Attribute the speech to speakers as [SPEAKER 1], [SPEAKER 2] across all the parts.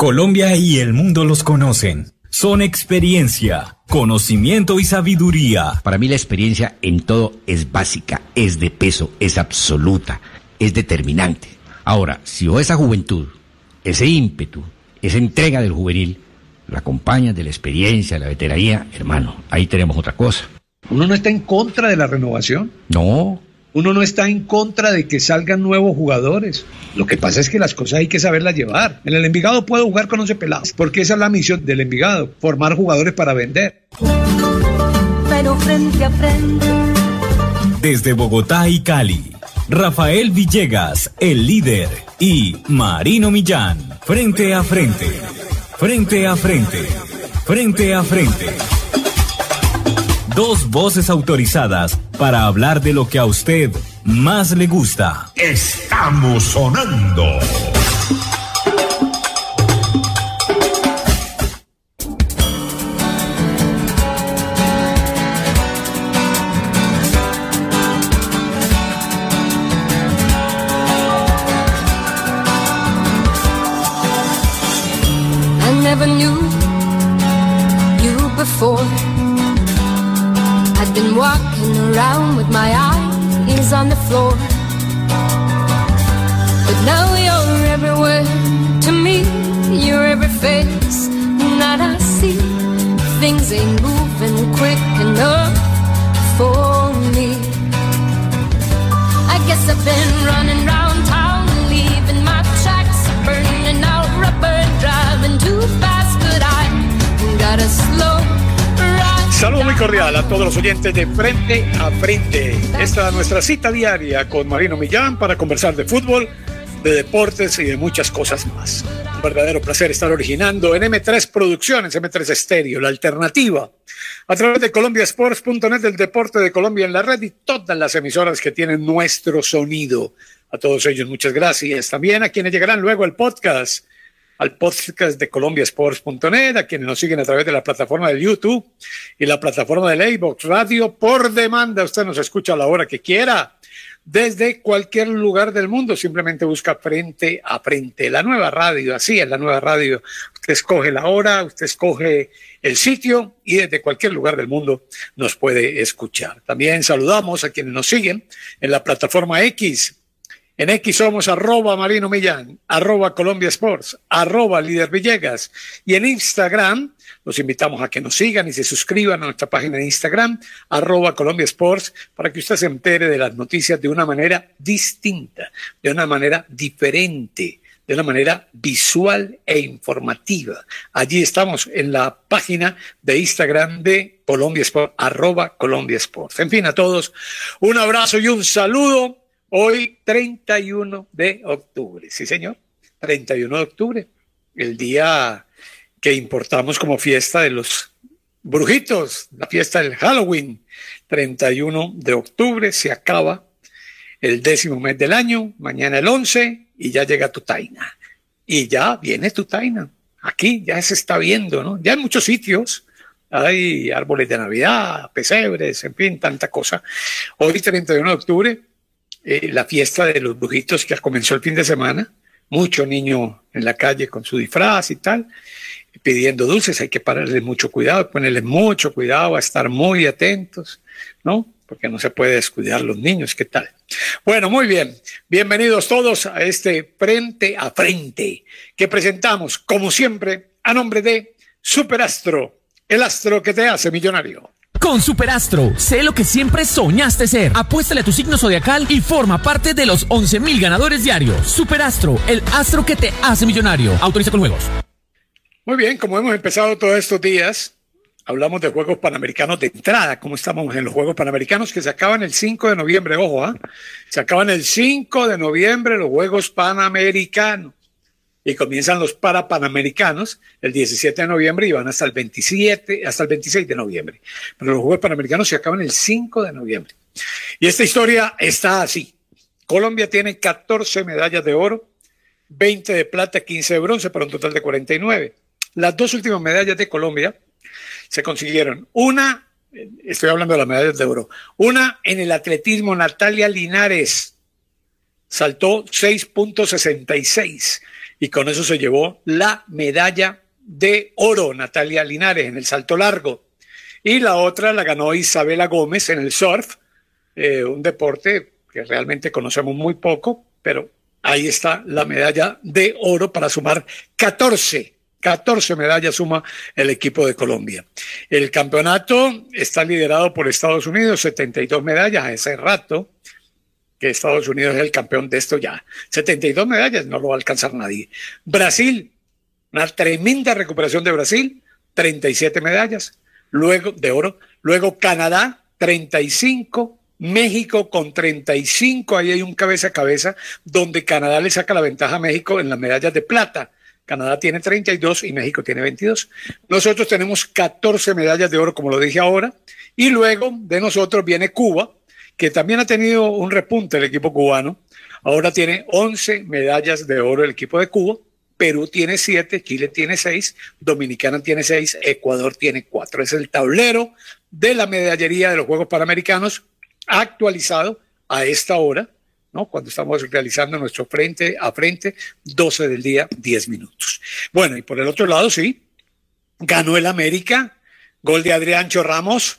[SPEAKER 1] Colombia y el mundo los conocen. Son experiencia, conocimiento y sabiduría. Para
[SPEAKER 2] mí la experiencia en todo es básica, es de peso, es absoluta, es determinante. Ahora, si o esa juventud, ese ímpetu, esa entrega del juvenil,
[SPEAKER 3] la acompaña de la experiencia, la veteranía, hermano, ahí tenemos otra cosa. ¿Uno no está en contra de la renovación? No, uno no está en contra de que salgan nuevos jugadores. Lo que pasa es que las cosas hay que saberlas llevar. En el Envigado puedo jugar con 11 pelados, porque
[SPEAKER 1] esa es la misión del Envigado, formar jugadores para vender. Pero frente a frente. Desde Bogotá y Cali, Rafael Villegas, el líder, y Marino Millán, Frente a frente. Frente a frente. Frente a frente dos voces autorizadas para hablar de lo que a usted más le gusta. Estamos sonando. I never knew
[SPEAKER 4] been walking around with my eyes on the floor. But now you're everywhere to me, you're every face that I see. Things ain't moving quick enough for me. I guess I've been running round town, leaving my tracks burning out rubber, driving too fast, but I gotta slow
[SPEAKER 3] Saludos muy cordial a todos los oyentes de Frente a Frente. Esta es nuestra cita diaria con Marino Millán para conversar de fútbol, de deportes y de muchas cosas más. Un verdadero placer estar originando en M3 Producciones, M3 Estéreo, la alternativa, a través de colombiasports.net, del deporte de Colombia en la red y todas las emisoras que tienen nuestro sonido. A todos ellos muchas gracias. También a quienes llegarán luego al podcast al podcast de colombiasports.net, a quienes nos siguen a través de la plataforma de YouTube y la plataforma de Xbox Radio por demanda. Usted nos escucha a la hora que quiera, desde cualquier lugar del mundo. Simplemente busca frente a frente. La nueva radio, así es la nueva radio. Usted escoge la hora, usted escoge el sitio y desde cualquier lugar del mundo nos puede escuchar. También saludamos a quienes nos siguen en la plataforma X en X somos arroba Marino Millán, arroba Colombia Sports, arroba Líder Villegas. Y en Instagram, los invitamos a que nos sigan y se suscriban a nuestra página de Instagram, arroba Colombia Sports, para que usted se entere de las noticias de una manera distinta, de una manera diferente, de una manera visual e informativa. Allí estamos en la página de Instagram de Colombia Sports, arroba Colombia Sports. En fin, a todos, un abrazo y un saludo Hoy 31 de octubre, sí señor, 31 de octubre, el día que importamos como fiesta de los brujitos, la fiesta del Halloween, 31 de octubre, se acaba el décimo mes del año, mañana el 11 y ya llega tu taina. Y ya viene tu taina, aquí ya se está viendo, ¿no? Ya en muchos sitios hay árboles de Navidad, pesebres, en fin, tanta cosa. Hoy 31 de octubre eh, la fiesta de los brujitos que comenzó el fin de semana. Mucho niño en la calle con su disfraz y tal, pidiendo dulces. Hay que pararle mucho cuidado, ponerle mucho cuidado, a estar muy atentos, ¿no? Porque no se puede descuidar los niños, ¿qué tal? Bueno, muy bien. Bienvenidos todos a este Frente a Frente que presentamos, como siempre, a nombre de Superastro, el astro que te hace millonario
[SPEAKER 5] con Superastro. Sé lo que siempre soñaste ser. Apuéstale a tu signo zodiacal y forma parte de los 11.000 ganadores diarios. Superastro, el astro que te hace millonario. Autoriza con juegos.
[SPEAKER 4] Muy bien,
[SPEAKER 3] como hemos empezado todos estos días, hablamos de Juegos Panamericanos de entrada, ¿Cómo estamos en los Juegos Panamericanos que se acaban el 5 de noviembre, ojo, ah, se acaban el 5 de noviembre los Juegos Panamericanos y comienzan los para panamericanos el 17 de noviembre y van hasta el 27, hasta el 26 de noviembre. Pero los Juegos Panamericanos se acaban el 5 de noviembre. Y esta historia está así. Colombia tiene 14 medallas de oro, 20 de plata, 15 de bronce, para un total de 49. Las dos últimas medallas de Colombia se consiguieron. Una, estoy hablando de las medallas de oro, una en el atletismo Natalia Linares, saltó 6.66 y con eso se llevó la medalla de oro Natalia Linares en el salto largo. Y la otra la ganó Isabela Gómez en el surf, eh, un deporte que realmente conocemos muy poco, pero ahí está la medalla de oro para sumar 14. 14 medallas suma el equipo de Colombia. El campeonato está liderado por Estados Unidos, 72 medallas a ese rato que Estados Unidos es el campeón de esto ya. 72 medallas no lo va a alcanzar nadie. Brasil, una tremenda recuperación de Brasil, 37 medallas, luego de oro, luego Canadá, 35, México con 35, ahí hay un cabeza a cabeza donde Canadá le saca la ventaja a México en las medallas de plata. Canadá tiene 32 y México tiene 22. Nosotros tenemos 14 medallas de oro, como lo dije ahora, y luego de nosotros viene Cuba, que también ha tenido un repunte el equipo cubano. Ahora tiene 11 medallas de oro el equipo de Cuba. Perú tiene 7, Chile tiene 6, Dominicana tiene 6, Ecuador tiene 4. Es el tablero de la medallería de los Juegos Panamericanos actualizado a esta hora, ¿no? cuando estamos realizando nuestro frente a frente, 12 del día, 10 minutos. Bueno, y por el otro lado, sí, ganó el América, gol de Adrián Ramos,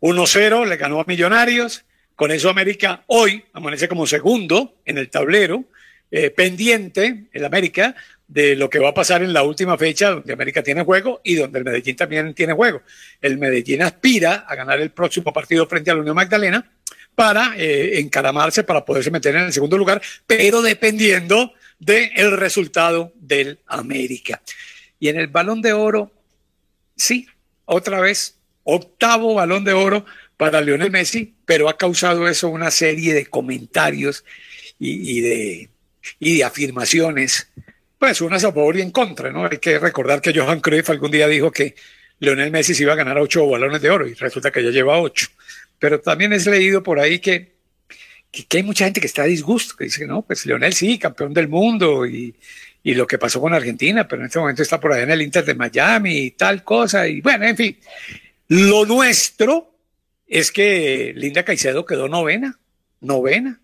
[SPEAKER 3] 1-0, le ganó a Millonarios, con eso América hoy amanece como segundo en el tablero, eh, pendiente el América de lo que va a pasar en la última fecha donde América tiene juego y donde el Medellín también tiene juego. El Medellín aspira a ganar el próximo partido frente a la Unión Magdalena para eh, encaramarse, para poderse meter en el segundo lugar, pero dependiendo del el resultado del América. Y en el balón de oro, sí, otra vez, octavo balón de oro para Lionel Messi, pero ha causado eso una serie de comentarios y, y de, y de afirmaciones, pues unas a favor y en contra, ¿no? Hay que recordar que Johan Cruyff algún día dijo que Lionel Messi se iba a ganar ocho balones de oro y resulta que ya lleva ocho. Pero también es leído por ahí que, que, hay mucha gente que está a disgusto, que dice, no, pues Lionel sí, campeón del mundo y, y lo que pasó con Argentina, pero en este momento está por ahí en el Inter de Miami y tal cosa, y bueno, en fin, lo nuestro es que Linda Caicedo quedó novena, novena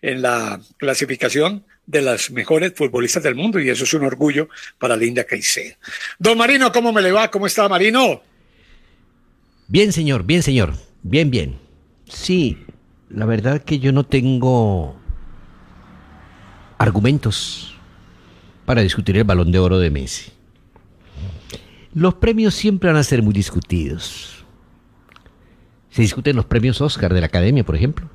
[SPEAKER 3] en la clasificación de las mejores futbolistas del mundo y eso es un orgullo para Linda Caicedo. Don Marino, ¿cómo me le va? ¿Cómo está Marino?
[SPEAKER 2] Bien, señor, bien, señor. Bien, bien. Sí, la verdad que yo no tengo argumentos para discutir el balón de oro de Messi. Los premios siempre van a ser muy discutidos se discuten los premios Oscar de la Academia, por ejemplo.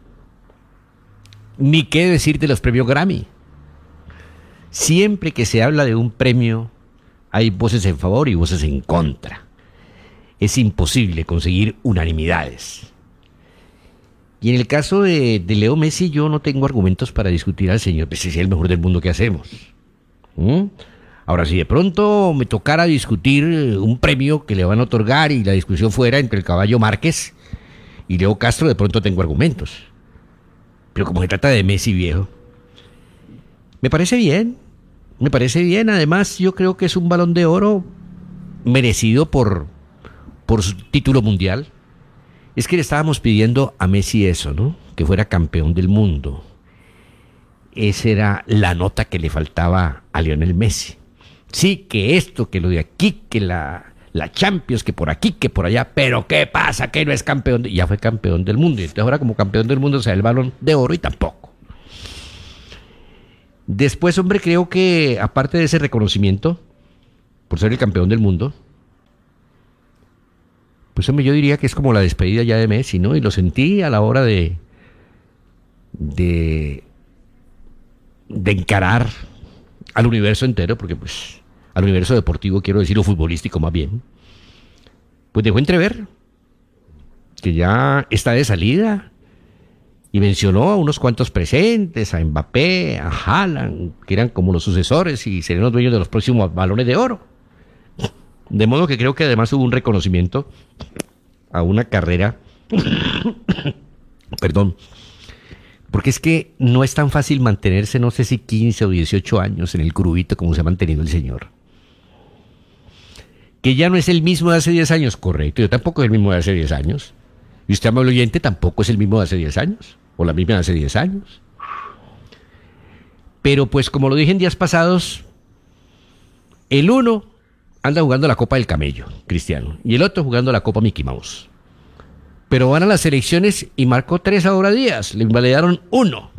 [SPEAKER 2] Ni qué decir de los premios Grammy. Siempre que se habla de un premio, hay voces en favor y voces en contra. Es imposible conseguir unanimidades. Y en el caso de, Leo Messi, yo no tengo argumentos para discutir al señor, pues es el mejor del mundo que hacemos. ¿Mm? Ahora, si de pronto me tocara discutir eh, un premio que le van a otorgar y la discusión fuera entre el caballo Márquez y Leo Castro de pronto tengo argumentos. Pero como se trata de Messi viejo, me parece bien, me parece bien. Además, yo creo que es un balón de oro merecido por, por su título mundial. Es que le estábamos pidiendo a Messi eso, ¿no? Que fuera campeón del mundo. Esa era la nota que le faltaba a Lionel Messi. Sí, que esto, que lo de aquí, que la la Champions, que por aquí, que por allá, pero ¿qué pasa? Que no es campeón, ya fue campeón del mundo, y entonces ahora como campeón del mundo se da el balón de oro y tampoco. Después, hombre, creo que aparte de ese reconocimiento, por ser el campeón del mundo, pues hombre, yo diría que es como la despedida ya de Messi, ¿no? Y lo sentí a la hora de, de, de encarar al universo entero, porque pues al universo deportivo, quiero decir, o futbolístico más bien, pues dejó entrever que ya está de salida y mencionó a unos cuantos presentes, a Mbappé, a Haaland, que eran como los sucesores y serían los dueños de los próximos balones de oro. De modo que creo que además hubo un reconocimiento a una carrera, perdón, porque es que no es tan fácil mantenerse, no sé si 15 o 18 años en el crubito como se ha mantenido el señor que ya no es el mismo de hace 10 años, correcto, yo tampoco es el mismo de hace 10 años. Y usted, amable oyente, tampoco es el mismo de hace 10 años, o la misma de hace 10 años. Pero pues como lo dije en días pasados, el uno anda jugando la Copa del Camello, Cristiano, y el otro jugando la Copa Mickey Mouse. Pero van a las elecciones y marcó tres ahora días, le invalidaron uno.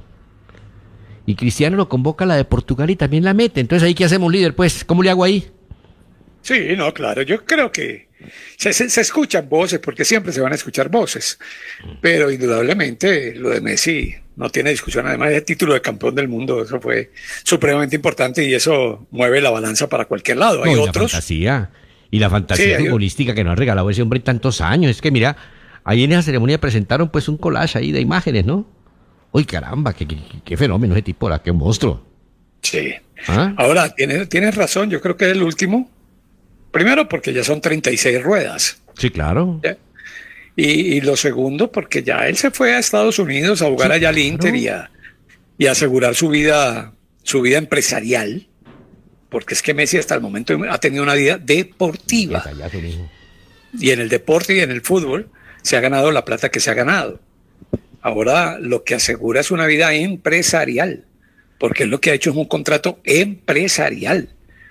[SPEAKER 2] Y Cristiano lo convoca a la de Portugal y también la mete. Entonces ahí qué hacemos, líder, pues, ¿cómo le hago ahí?
[SPEAKER 3] Sí, no, claro, yo creo que se, escuchan voces, porque siempre se van a escuchar voces, pero indudablemente lo de Messi no tiene discusión, además el título de campeón del mundo, eso fue supremamente importante y eso mueve la balanza para cualquier lado. Hay otros... La
[SPEAKER 2] fantasía, y la fantasía futbolística que nos ha regalado ese hombre tantos años, es que mira, ahí en esa ceremonia presentaron pues un collage ahí de imágenes, ¿no? Uy, caramba, qué, fenómeno ese tipo, qué monstruo.
[SPEAKER 3] Sí. ¿Ah? Ahora, tienes, tienes razón, yo creo que es el último Primero porque ya son 36 ruedas.
[SPEAKER 1] Sí, claro.
[SPEAKER 3] Y, lo segundo porque ya él se fue a Estados Unidos a jugar allá al Inter y a, asegurar su vida, su vida empresarial. Porque es que Messi hasta el momento ha tenido una vida deportiva. Y en el deporte y en el fútbol se ha ganado la plata que se ha ganado. Ahora lo que asegura es una vida empresarial, porque lo que ha hecho es un contrato empresarial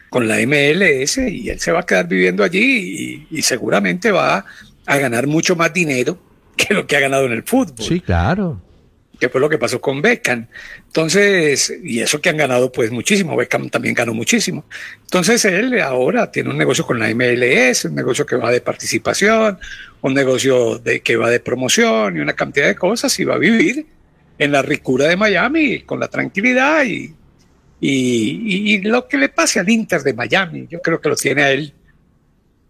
[SPEAKER 3] con la MLS y él se va a quedar viviendo allí y, seguramente va a ganar mucho más dinero que lo que ha ganado en el fútbol. Sí,
[SPEAKER 2] claro
[SPEAKER 3] que fue lo que pasó con Beckham. Entonces, y eso que han ganado pues muchísimo, Beckham también ganó muchísimo. Entonces él ahora tiene un negocio con la MLS, un negocio que va de participación, un negocio de, que va de promoción y una cantidad de cosas y va a vivir en la ricura de Miami con la tranquilidad y y, lo que le pase al Inter de Miami, yo creo que lo tiene a él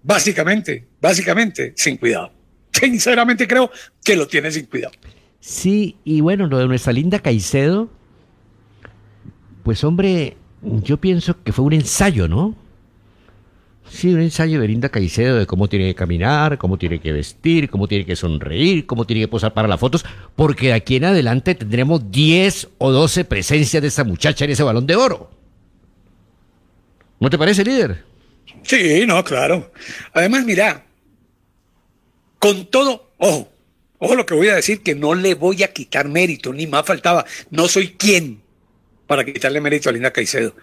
[SPEAKER 3] básicamente, básicamente sin cuidado. Sinceramente creo que lo tiene sin cuidado.
[SPEAKER 2] Sí, y bueno, lo de nuestra linda Caicedo, pues hombre, yo pienso que fue un ensayo, ¿no? Sí, un ensayo de Linda Caicedo de cómo tiene que caminar, cómo tiene que vestir, cómo tiene que sonreír, cómo tiene que posar para las fotos, porque de aquí en adelante tendremos 10 o 12 presencias de esa muchacha en ese balón de oro. ¿No te parece, líder?
[SPEAKER 3] Sí, no, claro. Además, mira, con todo, ojo, ojo lo que voy a decir, que no le voy a quitar mérito, ni más faltaba. No soy quien para quitarle mérito a Linda Caicedo,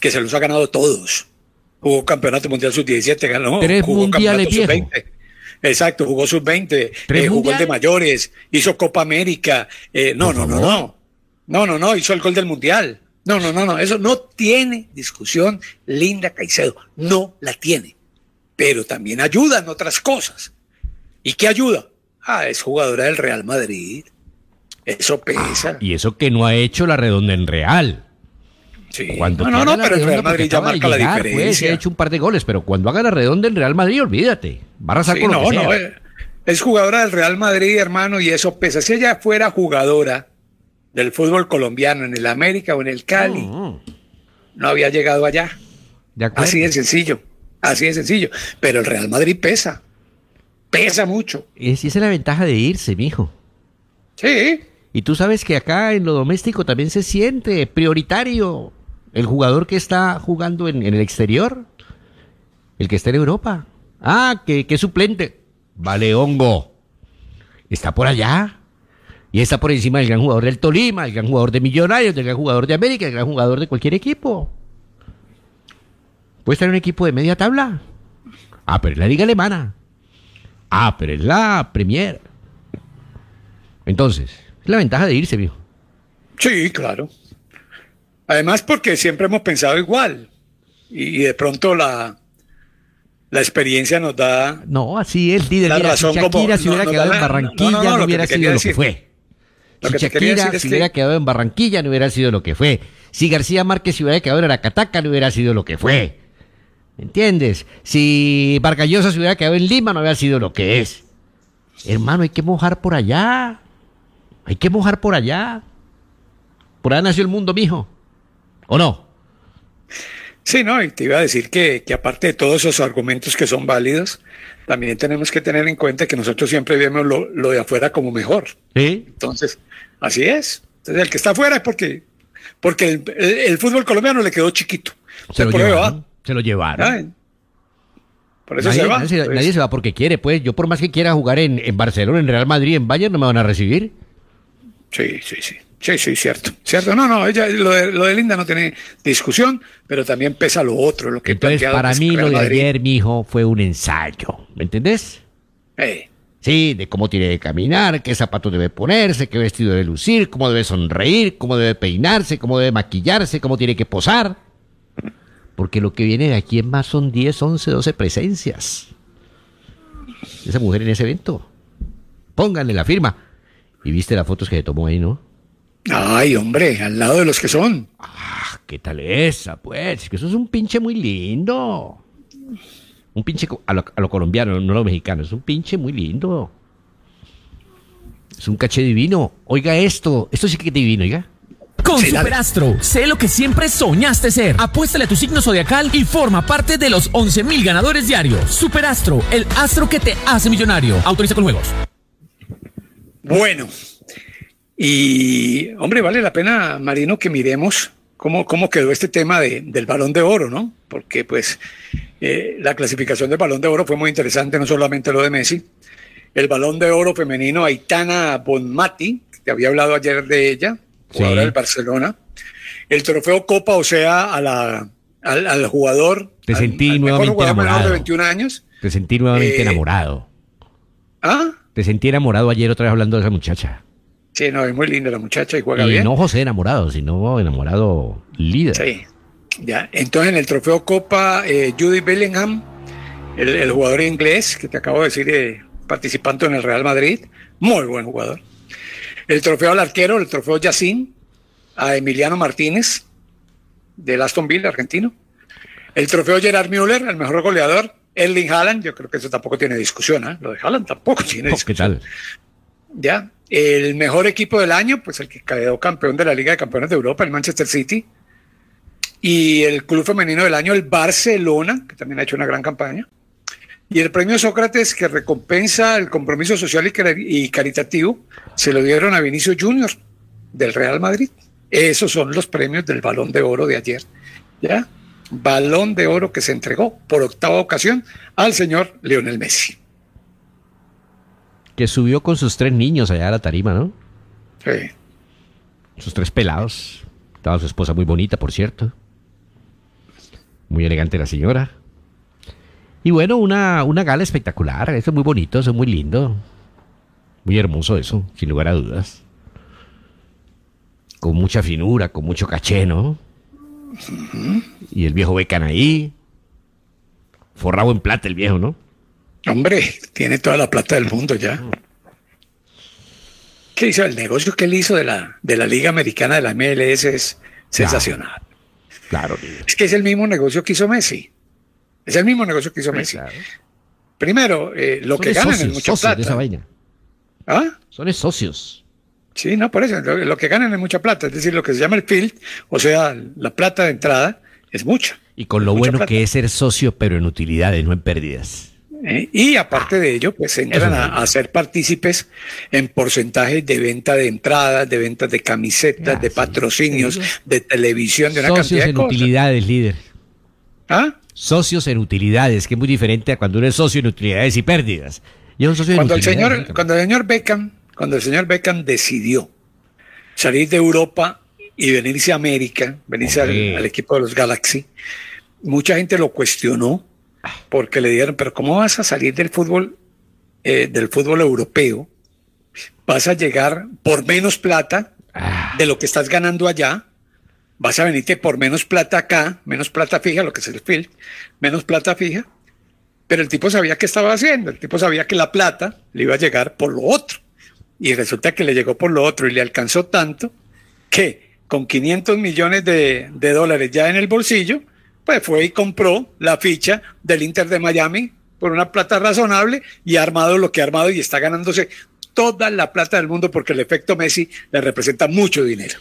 [SPEAKER 3] que se los ha ganado todos jugó Campeonato Mundial Sub-17, ganó. jugó campeonato Sub-20. Exacto, jugó Sub-20, eh, jugó el de mayores, hizo Copa América. Eh, no, no, no, no. No, no, no, hizo el gol del Mundial. No, no, no, no. Eso no tiene discusión, Linda Caicedo. No la tiene. Pero también ayuda en otras cosas. ¿Y qué ayuda? Ah, es jugadora del Real Madrid. Eso pesa. Ah,
[SPEAKER 2] y eso que no ha hecho la redonda en Real.
[SPEAKER 3] Cuando no, no, pero el Real Madrid ya marca la pues, diferencia. ha
[SPEAKER 2] hecho un par de goles, pero cuando haga la redonda del Real
[SPEAKER 3] Madrid, olvídate.
[SPEAKER 2] Va a con No, eh,
[SPEAKER 3] es jugadora del Real Madrid, hermano, y eso pesa. Si ella fuera jugadora del fútbol colombiano en el América o en el Cali, no, había llegado allá. así de sencillo, así de sencillo. Pero el Real Madrid pesa, pesa mucho.
[SPEAKER 2] Y esa es la ventaja de irse, mijo. Sí. Y tú sabes que acá en lo doméstico también se siente prioritario el jugador que está jugando en, el exterior, el que está en Europa. Ah, que, suplente. Vale, hongo. Está por allá. Y está por encima del gran jugador del Tolima, el gran jugador de Millonarios, del gran jugador de América, el gran jugador de cualquier equipo. Puede estar en un equipo de media tabla. Ah, pero es la liga alemana. Ah, pero es la Premier. Entonces, es la ventaja de irse, viejo.
[SPEAKER 3] Sí, claro. Además, porque siempre hemos pensado igual y, de pronto la, la experiencia nos da.
[SPEAKER 5] No, así es, La razón si se hubiera quedado en Barranquilla, no, hubiera sido lo que
[SPEAKER 3] fue. si que se hubiera
[SPEAKER 2] quedado en Barranquilla, no hubiera sido lo que fue. Si García Márquez se hubiera quedado en Aracataca, no hubiera sido lo que fue. ¿Entiendes? Si Vargallosa se hubiera quedado en Lima, no hubiera sido lo que es. Hermano, hay que mojar por allá. Hay que mojar por allá. Por allá nació el mundo, mijo. ¿o no?
[SPEAKER 3] Sí, no, y te iba a decir que, aparte de todos esos argumentos que son válidos, también tenemos que tener en cuenta que nosotros siempre vemos lo, de afuera como mejor. Entonces, así es. Entonces, el que está afuera es porque, porque el, fútbol colombiano le quedó chiquito. Se, lo, llevaron,
[SPEAKER 2] se lo,
[SPEAKER 3] Por eso se va. Nadie,
[SPEAKER 2] se va porque quiere, pues. Yo por más que quiera jugar en, en Barcelona, en Real Madrid, en Bayern, no me van a recibir. Sí, sí, sí.
[SPEAKER 3] Sí, sí, cierto. Cierto, no, no, ella, lo, de, Linda no tiene discusión, pero también pesa lo otro, lo que Entonces, para pues, mí lo de ayer,
[SPEAKER 2] mi hijo, fue un ensayo, ¿me entendés? Eh. Sí, de cómo tiene que caminar, qué zapatos debe ponerse, qué vestido debe lucir, cómo debe sonreír, cómo debe peinarse, cómo debe maquillarse, cómo tiene que posar. Porque lo que viene de aquí en más son 10, 11, 12 presencias. Esa mujer en ese evento. Pónganle la firma. Y viste las fotos que se tomó ahí, ¿no?
[SPEAKER 3] Ay, hombre, al lado de los que son.
[SPEAKER 2] Ah, ¿qué tal esa, pues? Que eso es un pinche muy lindo. Un pinche a lo, colombiano, no a lo mexicano. Es un pinche muy lindo. Es un caché divino. Oiga esto. Esto sí que es divino, oiga.
[SPEAKER 5] Con Superastro, sé lo que siempre soñaste ser. Apuéstale a tu signo zodiacal y forma parte de los 11.000 ganadores diarios. Superastro, el astro que te hace millonario. Autoriza con juegos. Bueno,
[SPEAKER 3] y, hombre, vale la pena, Marino, que miremos cómo, cómo quedó este tema del balón de oro, ¿no? Porque, pues, eh, la clasificación del balón de oro fue muy interesante, no solamente lo de Messi. El balón de oro femenino, Aitana Bonmati, que te había hablado ayer de ella, jugadora del Barcelona. El trofeo Copa, o sea, a la, al, jugador.
[SPEAKER 2] Te sentí nuevamente enamorado. 21 años. Te sentí nuevamente eh, enamorado. ¿Ah? Te sentí enamorado ayer otra vez hablando de esa muchacha.
[SPEAKER 3] Sí, no, es muy linda la muchacha y juega y No
[SPEAKER 2] José enamorado, sino enamorado líder.
[SPEAKER 3] Sí. Ya. Entonces en el trofeo Copa, eh, Judy Bellingham, el, jugador inglés que te acabo de decir, eh, participando en el Real Madrid, muy buen jugador. El trofeo al arquero, el trofeo Yacín, a Emiliano Martínez, del Aston Villa, argentino. El trofeo Gerard Müller, el mejor goleador. Erling Haaland, yo creo que eso tampoco tiene discusión, ¿eh? Lo de Haaland tampoco tiene discusión. ¿Qué tal? Ya, el mejor equipo del año, pues el que quedó campeón de la Liga de Campeones de Europa, el Manchester City. Y el club femenino del año, el Barcelona, que también ha hecho una gran campaña. Y el premio Sócrates, que recompensa el compromiso social y, caritativo, se lo dieron a Vinicio Junior del Real Madrid. Esos son los premios del Balón de Oro de ayer. ¿Ya? Balón de Oro que se entregó por octava ocasión al señor Lionel Messi
[SPEAKER 2] que subió con sus tres niños allá a la tarima, ¿no? Sí. Sus tres pelados. Estaba su esposa muy bonita, por cierto. Muy elegante la señora. Y bueno, una, una gala espectacular. Eso es muy bonito, eso es muy lindo. Muy hermoso eso, sin lugar a dudas. Con mucha finura, con mucho caché, ¿no? Y el viejo becan ahí. Forrado en plata el viejo, ¿no?
[SPEAKER 3] Hombre, tiene toda la plata del mundo ya. Mm. ¿Qué hizo? El negocio que él hizo de la, de la Liga Americana de la MLS es sensacional. Claro. es que es el mismo negocio que hizo Messi. Es el mismo negocio que hizo Messi. Primero, eh, lo que ganan es mucha plata. De esa vaina. ¿Ah? Son socios. Sí, no, por eso. Lo, que ganan es mucha plata. Es decir, lo que se llama el field, o sea, la plata de entrada, es mucha. Y con
[SPEAKER 2] lo bueno que es ser socio, pero en utilidades, no en pérdidas.
[SPEAKER 3] ¿eh? y aparte de ello, pues ah, entran a, ser partícipes en porcentajes de venta de entradas, de ventas de camisetas, de ah, patrocinios, de televisión, de una cantidad de en
[SPEAKER 2] utilidades, líder. ¿Ah? Socios en utilidades, que es muy diferente a cuando uno es socio en utilidades y pérdidas. cuando, el señor,
[SPEAKER 3] cuando el señor Beckham, cuando el señor Beckham decidió salir de Europa y venirse a América, venirse al equipo de los Galaxy, mucha gente lo cuestionó porque le dijeron, pero ¿cómo vas a salir del fútbol, eh, del fútbol europeo? Vas a llegar por menos plata ah. de lo que estás ganando allá, vas a venirte por menos plata acá, menos plata fija, lo que es el film, menos plata fija, pero el tipo sabía qué estaba haciendo, el tipo sabía que la plata le iba a llegar por lo otro, y resulta que le llegó por lo otro y le alcanzó tanto que con 500 millones de dólares ya en el bolsillo, pues fue y compró la ficha del Inter de Miami por una plata razonable y ha armado lo que ha armado y está ganándose toda la plata del mundo porque el efecto Messi le representa mucho dinero.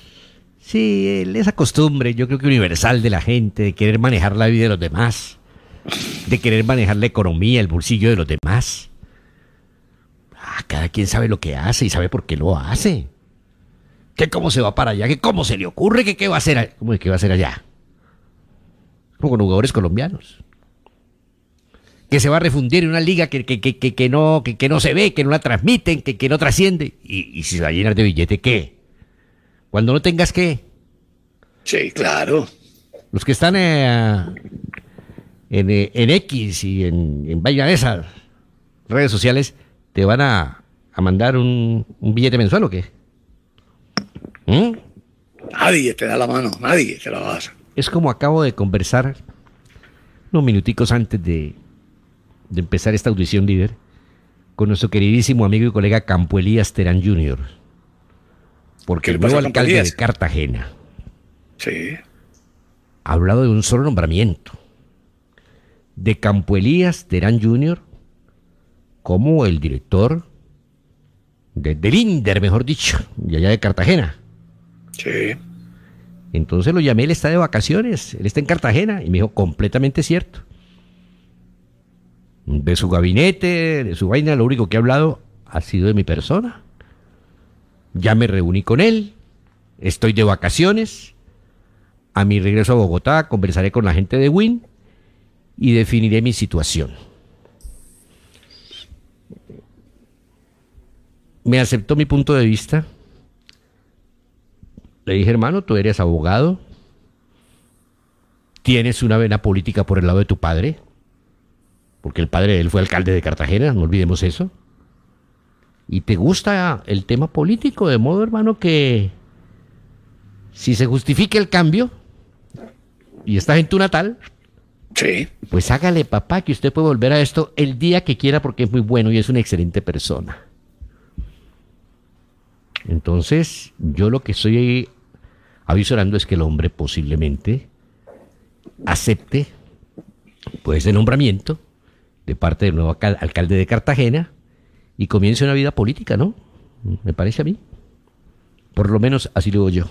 [SPEAKER 2] Sí, esa costumbre, yo creo que universal de la gente, de querer manejar la vida de los demás, de querer manejar la economía, el bolsillo de los demás. Ah, cada quien sabe lo que hace y sabe por qué lo hace. Que cómo se va para allá, que cómo se le ocurre, que qué va a hacer, cómo que va a hacer allá con jugadores colombianos. Que se va a refundir en una liga que, que, no, que, no se ve, que no la transmiten, que, no trasciende. Y, si se va a llenar de billete, ¿qué? Cuando no tengas qué.
[SPEAKER 1] Sí, claro.
[SPEAKER 2] Los que están eh, en, eh, en, X y en, en de esas redes sociales, te van a, mandar un, billete mensual o qué? ¿Mm?
[SPEAKER 3] Nadie te da la mano, nadie te la va a
[SPEAKER 2] es como acabo de conversar unos minuticos antes de, empezar esta audición líder con nuestro queridísimo amigo y colega Campo Terán Jr. Porque el nuevo alcalde de Cartagena sí. ha hablado de un solo nombramiento. De Campo Terán Jr. como el director de, del INDER, mejor dicho, de allá de Cartagena. Sí. Entonces lo llamé, él está de vacaciones, él está en Cartagena, y me dijo, completamente cierto. De su gabinete, de su vaina, lo único que ha hablado ha sido de mi persona. Ya me reuní con él, estoy de vacaciones, a mi regreso a Bogotá conversaré con la gente de Win y definiré mi situación. Me aceptó mi punto de vista, le dije, hermano, tú eres abogado, tienes una vena política por el lado de tu padre, porque el padre él fue alcalde de Cartagena, no olvidemos eso. Y te gusta el tema político, de modo, hermano, que si se justifica el cambio y estás en tu natal, sí. pues hágale, papá, que usted puede volver a esto el día que quiera porque es muy bueno y es una excelente persona. Entonces, yo lo que soy avisorando es que el hombre posiblemente acepte pues ese nombramiento de parte del nuevo alcalde de Cartagena y comience una vida política, ¿no? Me parece a mí. Por lo menos así lo yo.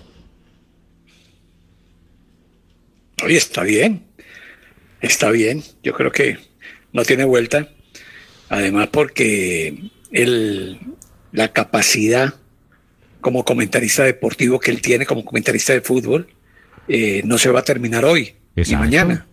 [SPEAKER 3] Oye, está bien. Está bien. Yo creo que no tiene vuelta. Además porque la capacidad como comentarista deportivo que él tiene como comentarista de fútbol, eh, no se va a terminar hoy ni mañana.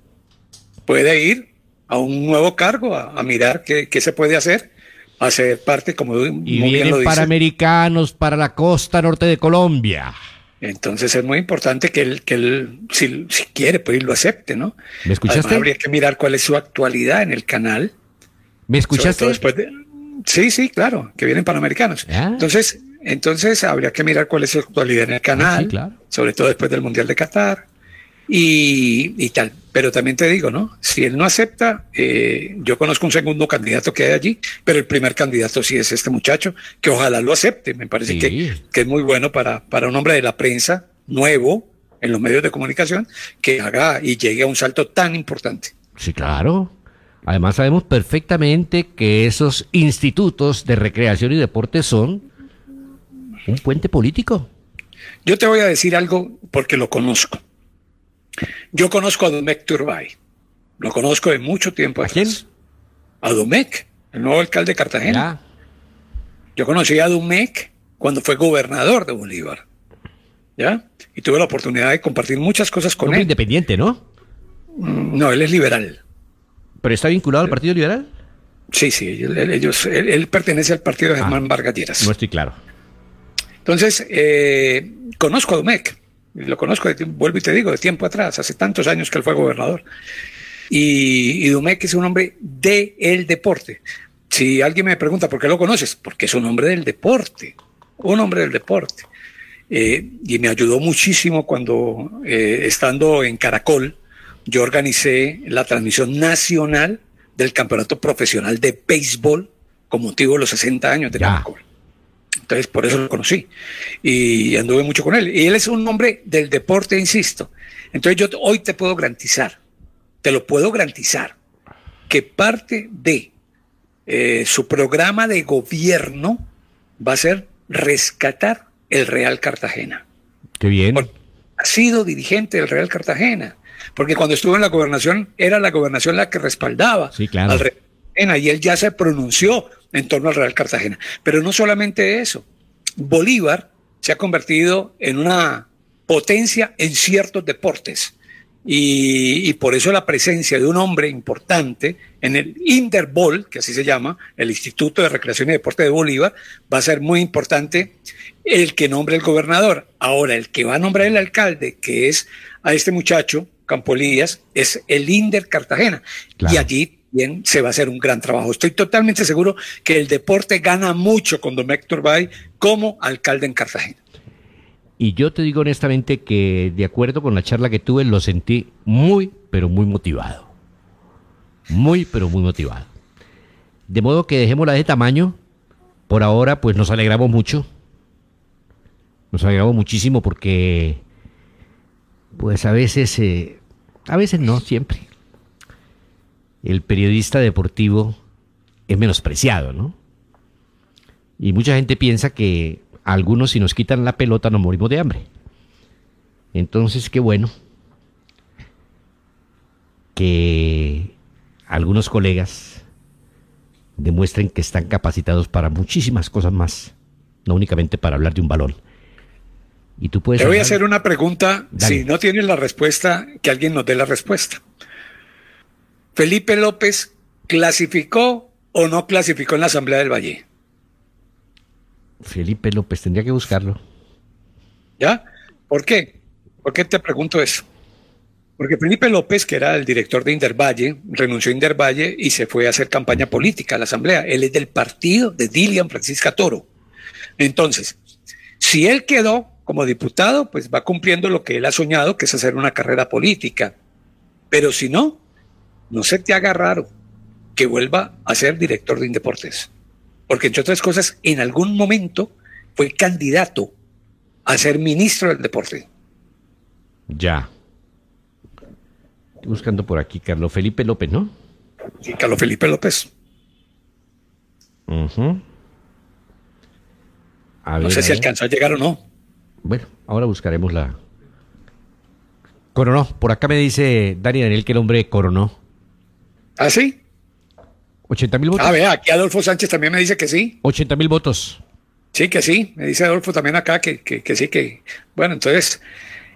[SPEAKER 3] Puede ir a un nuevo cargo a, mirar qué, qué, se puede hacer, a parte, como y bien lo para
[SPEAKER 2] americanos, para la costa norte de Colombia.
[SPEAKER 3] Entonces es muy importante que él, que él si, si quiere, pues lo acepte, ¿no?
[SPEAKER 2] ¿Me escuchaste? habría
[SPEAKER 3] que mirar cuál es su actualidad en el canal. ¿Me escuchaste? Sí, sí, claro, que vienen panamericanos. Ah. Entonces, entonces habría que mirar cuál es su actualidad en el ah, canal, sobre todo después del Mundial de Qatar y, tal. Pero también te digo, ¿no? Si él no acepta, eh, yo conozco un segundo candidato que hay allí, pero el primer candidato sí es este muchacho, que ojalá lo acepte. Me parece que, que, es muy bueno para, para un hombre de la prensa nuevo en los medios de comunicación que haga y llegue a un salto tan importante.
[SPEAKER 2] Sí, claro, Además sabemos perfectamente que esos institutos de recreación y deporte son ¿Un puente político?
[SPEAKER 3] Yo te voy a decir algo porque lo conozco. Yo conozco a Domecq Turbay. Lo conozco de mucho tiempo. ¿A quién? A Domecq, el nuevo alcalde de Cartagena. Yo conocí a Domecq cuando fue gobernador de Bolívar. ¿Ya? Y tuve la oportunidad de compartir muchas cosas con él. independiente, ¿no? Mm, no, él es liberal. ¿Pero está vinculado al Partido Liberal? Sí, sí, él, pertenece al partido de ah. Germán Vargas Lleras. No estoy claro. Entonces, eh, conozco a Domecq, lo conozco, vuelvo y te digo, de tiempo atrás, hace tantos años que él fue gobernador. Y, y Domecq es un hombre del el deporte. Si alguien me pregunta por qué lo conoces, porque es un hombre del deporte, un hombre del deporte. Eh, y me ayudó muchísimo cuando, eh, estando en Caracol, yo organicé la transmisión nacional del campeonato profesional de béisbol con motivo de los 60 años de Caracol. Entonces, por eso lo conocí y anduve mucho con él. Y él es un hombre del deporte, insisto. Entonces, yo hoy te puedo garantizar, te lo puedo garantizar, que parte de eh, su programa de gobierno va a ser rescatar el Real Cartagena.
[SPEAKER 2] Qué bien. ha
[SPEAKER 3] sido dirigente del Real Cartagena, porque cuando estuvo en la gobernación, era la gobernación la que respaldaba claro. al Real en él ya se pronunció en torno al Real Cartagena. Pero no solamente eso, Bolívar se ha convertido en una potencia en ciertos deportes. Y, por eso la presencia de un hombre importante en el Interbol, que así se llama, el Instituto de Recreación y Deporte de Bolívar, va a ser muy importante el que nombre el gobernador. Ahora, el que va a nombrar el alcalde, que es a este muchacho, Campolías, es el Inder Cartagena. Y allí se va a hacer un gran trabajo. Estoy totalmente seguro que el deporte gana mucho con Don Héctor Bay como alcalde en Cartagena.
[SPEAKER 2] Y yo te digo honestamente que de acuerdo con la charla que tuve, lo sentí muy, pero muy motivado. Muy, pero muy motivado. De modo que dejémosla de tamaño. Por ahora, pues nos alegramos mucho. Nos alegramos muchísimo porque, pues a veces, eh, a veces no, siempre el periodista deportivo es menospreciado, ¿no? Y mucha gente piensa que algunos si nos quitan la pelota nos morimos de hambre. Entonces, qué bueno que algunos colegas demuestren que están capacitados para muchísimas cosas más, no únicamente para hablar de un balón. Y tú puedes Te voy a
[SPEAKER 3] hacer una pregunta, si no tienes la respuesta, que alguien nos dé la respuesta. Felipe López clasificó o no clasificó en la Asamblea del Valle.
[SPEAKER 2] Felipe López, tendría que buscarlo.
[SPEAKER 3] ¿Ya? ¿Por qué? ¿Por qué te pregunto eso? Porque Felipe López, que era el director de Indervalle, renunció a Indervalle y se fue a hacer campaña política a la Asamblea. Él es del partido de Dilian Francisca Toro. Entonces, si él quedó como diputado, pues va cumpliendo lo que él ha soñado, que es hacer una carrera política. Pero si no, no se te haga raro que vuelva a ser director de Indeportes. Porque entre otras cosas, en algún momento fue candidato a ser ministro del deporte.
[SPEAKER 2] Ya. Estoy buscando por aquí Carlos Felipe López, ¿no?
[SPEAKER 3] Sí, Carlos Felipe López.
[SPEAKER 2] no sé si alcanzó a llegar o no. Bueno, ahora buscaremos la. Coronó. Por acá me dice Dani Daniel que el hombre coronó ¿Ah, sí? 80 mil
[SPEAKER 3] votos. A ah, ver, aquí Adolfo Sánchez también me dice que sí. 80
[SPEAKER 2] mil votos.
[SPEAKER 3] Sí, que sí. Me dice Adolfo también acá que, que, que sí, que. Bueno, entonces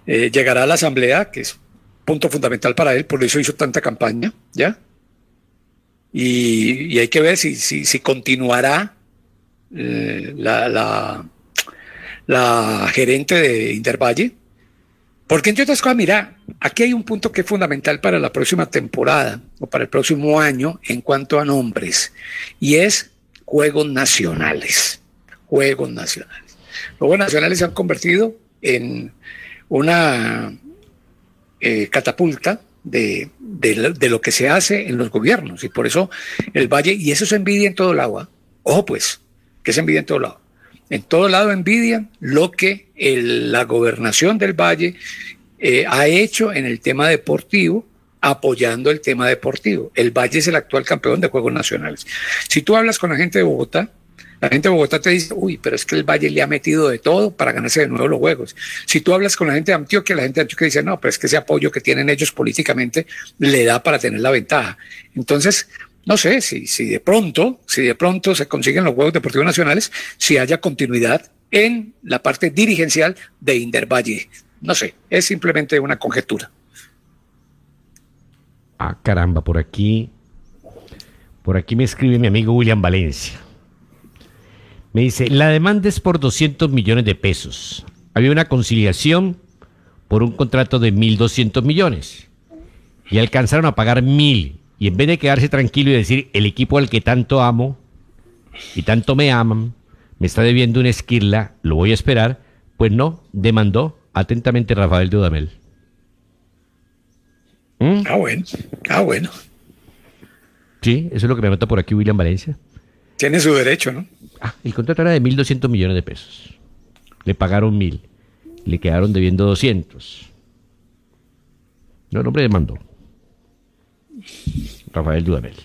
[SPEAKER 3] eh, llegará a la asamblea, que es punto fundamental para él, por eso hizo tanta campaña, ¿ya? Y, hay que ver si, continuará eh, la, la, la gerente de Intervalle porque entre otras cosas, mira, aquí hay un punto que es fundamental para la próxima temporada o para el próximo año en cuanto a nombres, y es Juegos Nacionales. Juegos Nacionales. Los Juegos Nacionales se han convertido en una eh, catapulta de, lo que se hace en los gobiernos. Y por eso el Valle, y eso se envidia en todo el agua. Ojo pues, que se envidia en todo lado. En todo lado envidian lo que la gobernación del Valle eh, ha hecho en el tema deportivo, apoyando el tema deportivo. El Valle es el actual campeón de Juegos Nacionales. Si tú hablas con la gente de Bogotá, la gente de Bogotá te dice, uy, pero es que el Valle le ha metido de todo para ganarse de nuevo los juegos. Si tú hablas con la gente de Antioquia, la gente de Antioquia dice, no, pero es que ese apoyo que tienen ellos políticamente le da para tener la ventaja. Entonces, no sé si, si de pronto, si de pronto se consiguen los Juegos Deportivos Nacionales, si haya continuidad en la parte dirigencial de Indervalle. No sé, es simplemente una conjetura.
[SPEAKER 2] Ah, caramba, por aquí. Por aquí me escribe mi amigo William Valencia. Me dice, la demanda es por 200 millones de pesos. Había una conciliación por un contrato de 1.200 millones y alcanzaron a pagar 1.000. Y en vez de quedarse tranquilo y decir, el equipo al que tanto amo y tanto me aman, me está debiendo una esquirla, lo voy a esperar. Pues no, demandó atentamente Rafael Dudamel. ¿Mm? Ah, bueno, ah, bueno. Sí, eso es lo que me mata por aquí William Valencia.
[SPEAKER 3] Tiene su derecho, ¿no?
[SPEAKER 2] Ah, el contrato era de 1.200 millones de pesos. Le pagaron 1.000. Le quedaron debiendo 200. No, el hombre demandó. Rafael Dudamel.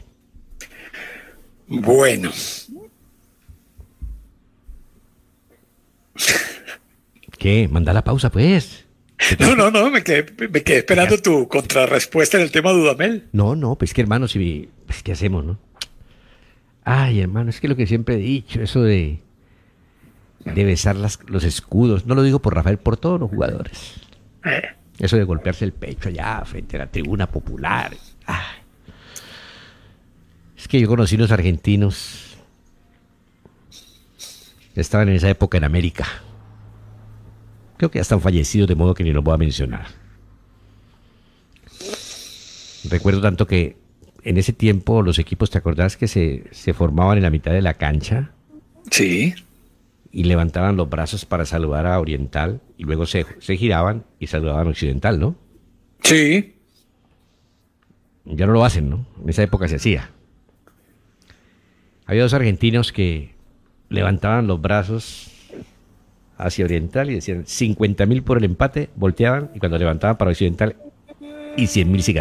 [SPEAKER 3] Bueno,
[SPEAKER 2] ¿Qué? Manda la pausa, pues. No,
[SPEAKER 3] no, no, me quedé, me quedé esperando tu contrarrespuesta en el tema de Dudamel.
[SPEAKER 2] No, no, pues que hermano, si, pues, ¿qué hacemos, no? Ay, hermano, es que lo que siempre he dicho, eso de, de besar los escudos, no lo digo por Rafael, por todos los jugadores. Eh. Eso de golpearse el pecho allá frente a la tribuna popular. Es que yo conocí unos argentinos estaban en esa época en América. Creo que ya están fallecidos, de modo que ni los voy a mencionar. Recuerdo tanto que en ese tiempo los equipos, ¿te acordás que se, formaban en la mitad de la cancha? Sí. Y levantaban los brazos para saludar a Oriental y luego se, se giraban y saludaban a Occidental, ¿no? Sí. Ya no lo hacen, ¿no? En esa época se hacía. Había dos argentinos que levantaban los brazos hacia Oriental y decían 50 mil por el empate, volteaban y cuando levantaban para Occidental y 100 mil si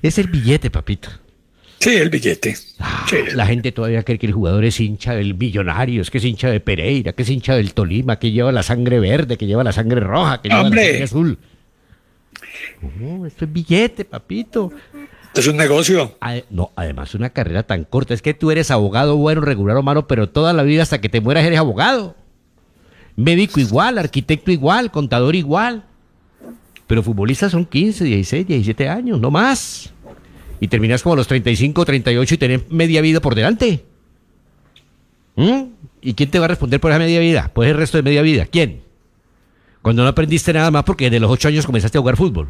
[SPEAKER 2] es el billete, papito.
[SPEAKER 1] Sí, el billete.
[SPEAKER 2] Ah, la gente todavía cree que el jugador es hincha del millonario es que es hincha de Pereira, que es hincha del Tolima, que lleva la sangre verde, que lleva la sangre roja, que lleva la sangre azul. esto es billete, papito. Es un negocio. no, además una carrera tan corta. Es que tú eres abogado bueno, regular o malo, pero toda la vida hasta que te mueras eres abogado. Médico igual, arquitecto igual, contador igual. Pero futbolistas son 15, 16, 17 años, no más. Y terminas como a los 35, 38 y tenés media vida por delante. ¿Mm? ¿Y quién te va a responder por esa media vida? Pues el resto de media vida. ¿Quién? Cuando no aprendiste nada más porque desde los 8 años comenzaste a jugar fútbol.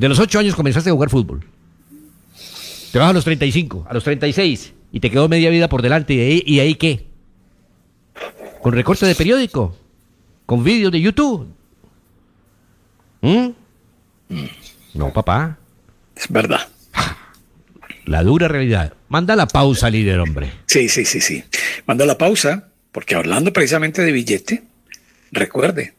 [SPEAKER 2] De los 8 años comenzaste a jugar fútbol. Te vas a los 35, a los 36, y te quedó media vida por delante. ¿Y de ahí, y ahí qué? ¿Con recortes de periódico? ¿Con vídeos de YouTube? ¿Mm? No, papá. Es verdad. La dura realidad. Manda la pausa, líder, hombre.
[SPEAKER 3] Sí, sí, sí, sí. Manda la pausa, porque hablando precisamente de billete, recuerde,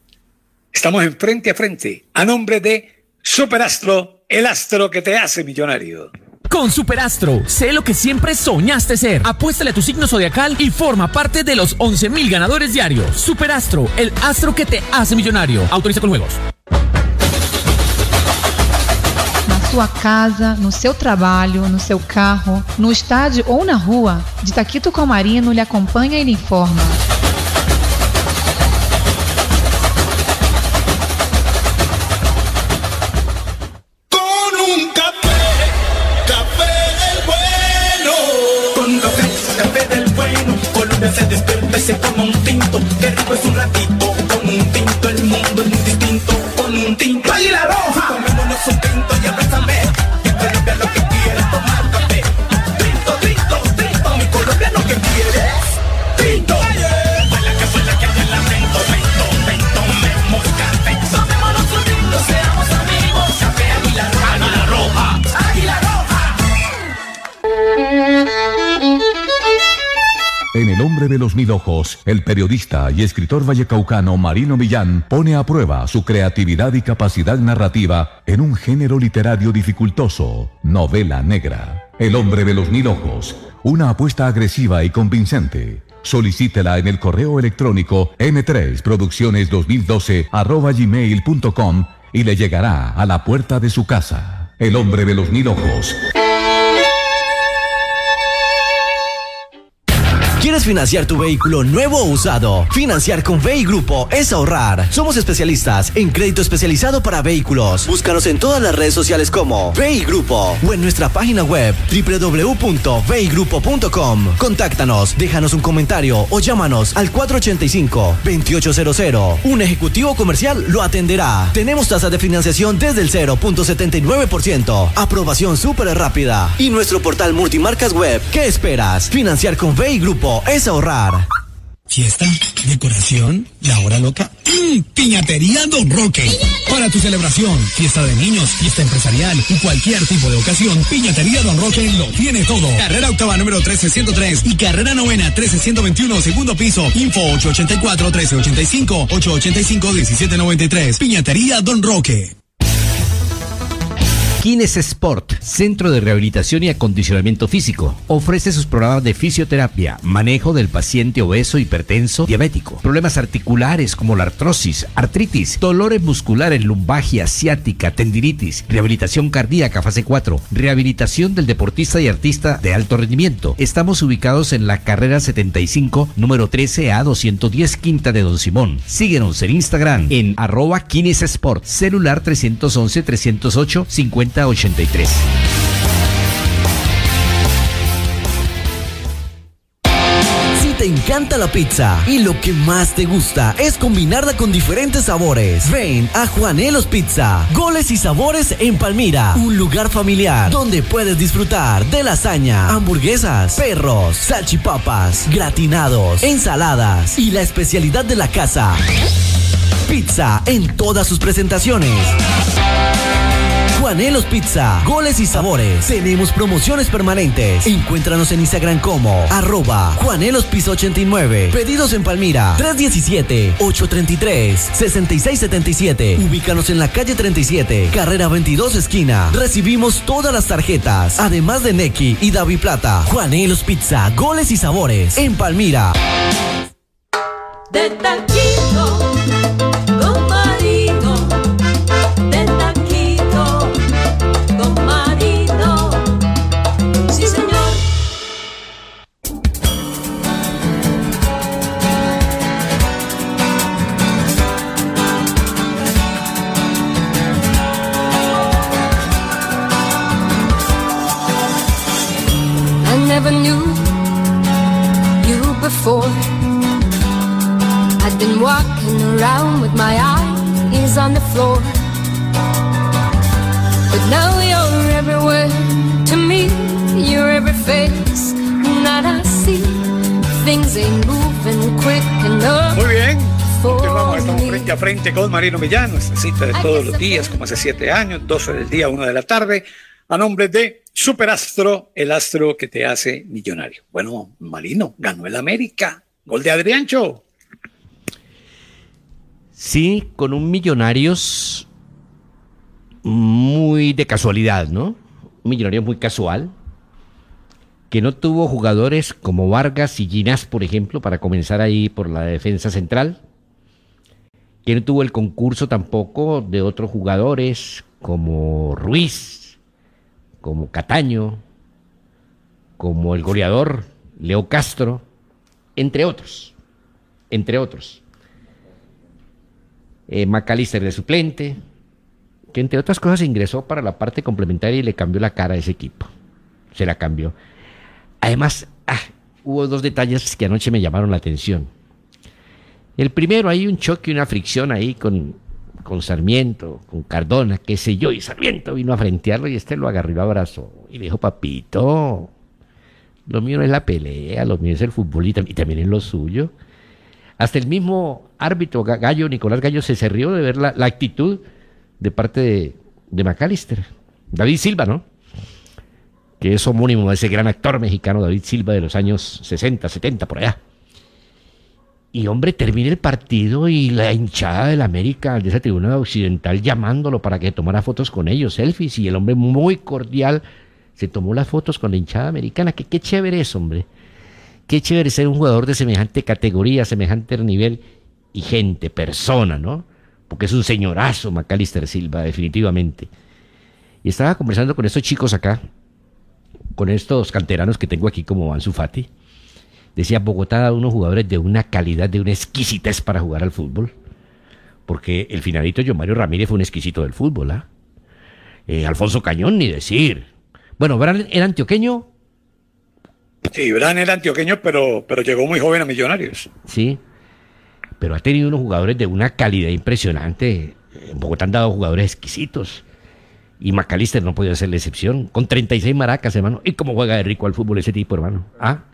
[SPEAKER 3] estamos en frente a frente, a nombre de Superastro, el astro que te hace millonario.
[SPEAKER 5] Con Superastro, sé lo que siempre soñaste ser. Apuéstale a tu signo zodiacal y forma parte de los 11.000 ganadores diarios. Superastro, el astro que te hace millonario. Autoriza con juegos.
[SPEAKER 3] Na sua casa, no seu trabajo no seu carro, no estádio ou na rua, de Taquito Comarino lhe acompanha e lhe informa.
[SPEAKER 1] un pinto, qué rico es un ratito el periodista y escritor vallecaucano Marino Millán pone a prueba su creatividad y capacidad narrativa en un género literario dificultoso, novela negra. El hombre de los mil ojos, una apuesta agresiva y convincente. Solicítela en el correo electrónico m3producciones2012 y le llegará a la puerta de su casa. El hombre de los mil ojos.
[SPEAKER 4] ¿Quieres financiar tu vehículo nuevo o usado? Financiar con Veigrupo Grupo es ahorrar. Somos especialistas en crédito especializado para vehículos. Búscanos en todas las redes sociales como Veigrupo Grupo o en nuestra página web www.veigrupo.com. Contáctanos, déjanos un comentario o llámanos al 485-2800. Un ejecutivo comercial lo atenderá. Tenemos tasa de financiación desde el 0.79%. Aprobación súper rápida. Y nuestro portal multimarcas web. ¿Qué esperas? Financiar con Veigrupo. Grupo es ahorrar.
[SPEAKER 1] Fiesta, decoración, la hora loca. Piñatería Don Roque. Para tu celebración, fiesta de niños, fiesta empresarial y cualquier tipo de ocasión, Piñatería Don Roque lo tiene todo. Carrera octava número 13103 y carrera novena 1321, segundo piso. Info 884-1385, 885-1793. Piñatería Don Roque.
[SPEAKER 2] Kines Sport, centro de rehabilitación y acondicionamiento físico, ofrece sus programas de fisioterapia, manejo del paciente obeso, hipertenso, diabético, problemas articulares como la artrosis, artritis, dolores musculares, lumbagia, ciática, tendinitis, rehabilitación cardíaca fase 4, rehabilitación del deportista y artista de alto rendimiento. Estamos ubicados en la carrera 75, número 13 a 210 Quinta de Don Simón. Síguenos en Instagram en arroba Kines Sport, celular 311 308 50
[SPEAKER 4] si te encanta la pizza y lo que más te gusta es combinarla con diferentes sabores. Ven a Juanelos Pizza, goles y sabores en Palmira, un lugar familiar donde puedes disfrutar de lasaña, hamburguesas, perros, salchipapas, gratinados, ensaladas y la especialidad de la casa, pizza en todas sus presentaciones. Juanelos Pizza, goles y sabores. Tenemos promociones permanentes. Encuéntranos en Instagram como arroba Juanelos Pizza 89. Pedidos en Palmira 317-833-6677. Ubícanos en la calle 37, carrera 22 esquina. Recibimos todas las tarjetas, además de Neki y David Plata. Juanelos Pizza, goles y sabores en Palmira.
[SPEAKER 3] con Marino Millán, nuestra cita de todos los días, como hace siete años, 12 del día, una de la tarde, a nombre de Superastro, el astro que te hace millonario. Bueno, Marino, ganó el América. Gol de Adriancho.
[SPEAKER 2] Sí, con un Millonarios muy de casualidad, ¿no? Un millonario muy casual, que no tuvo jugadores como Vargas y Ginás, por ejemplo, para comenzar ahí por la defensa central que no tuvo el concurso tampoco de otros jugadores como Ruiz, como Cataño, como el goleador Leo Castro, entre otros, entre otros. Eh, Macalister de suplente, que entre otras cosas ingresó para la parte complementaria y le cambió la cara a ese equipo. Se la cambió. Además, ah, hubo dos detalles que anoche me llamaron la atención. El primero, hay un choque, una fricción ahí con, con Sarmiento, con Cardona, qué sé yo, y Sarmiento vino a frentearlo y este lo agarró a abrazó y le dijo, papito, lo mío no es la pelea, lo mío es el futbolista y, también es lo suyo. Hasta el mismo árbitro Gallo, Nicolás Gallo, se, se rió de ver la, actitud de parte de, de McAllister. David Silva, ¿no? Que es homónimo de ese gran actor mexicano David Silva de los años 60, 70, por allá. Y hombre, termina el partido y la hinchada del América, de esa tribuna occidental, llamándolo para que tomara fotos con ellos, selfies. Y el hombre muy cordial se tomó las fotos con la hinchada americana. Qué, qué chévere es, hombre. Qué chévere ser un jugador de semejante categoría, semejante nivel y gente, persona, ¿no? Porque es un señorazo Macalister Silva, definitivamente. Y estaba conversando con estos chicos acá, con estos canteranos que tengo aquí como Van Fati Decía, Bogotá dado unos jugadores de una calidad, de una exquisitez para jugar al fútbol. Porque el finalito yo Mario Ramírez fue un exquisito del fútbol. ¿ah? Eh, Alfonso Cañón, ni decir. Bueno, Bran era antioqueño.
[SPEAKER 3] Sí, Bran era antioqueño, pero, pero llegó muy joven a Millonarios.
[SPEAKER 2] Sí, pero ha tenido unos jugadores de una calidad impresionante. En Bogotá han dado jugadores exquisitos. Y Macalister no podía ser la excepción. Con 36 maracas, hermano. ¿Y cómo juega de rico al fútbol ese tipo, hermano? ¿Ah?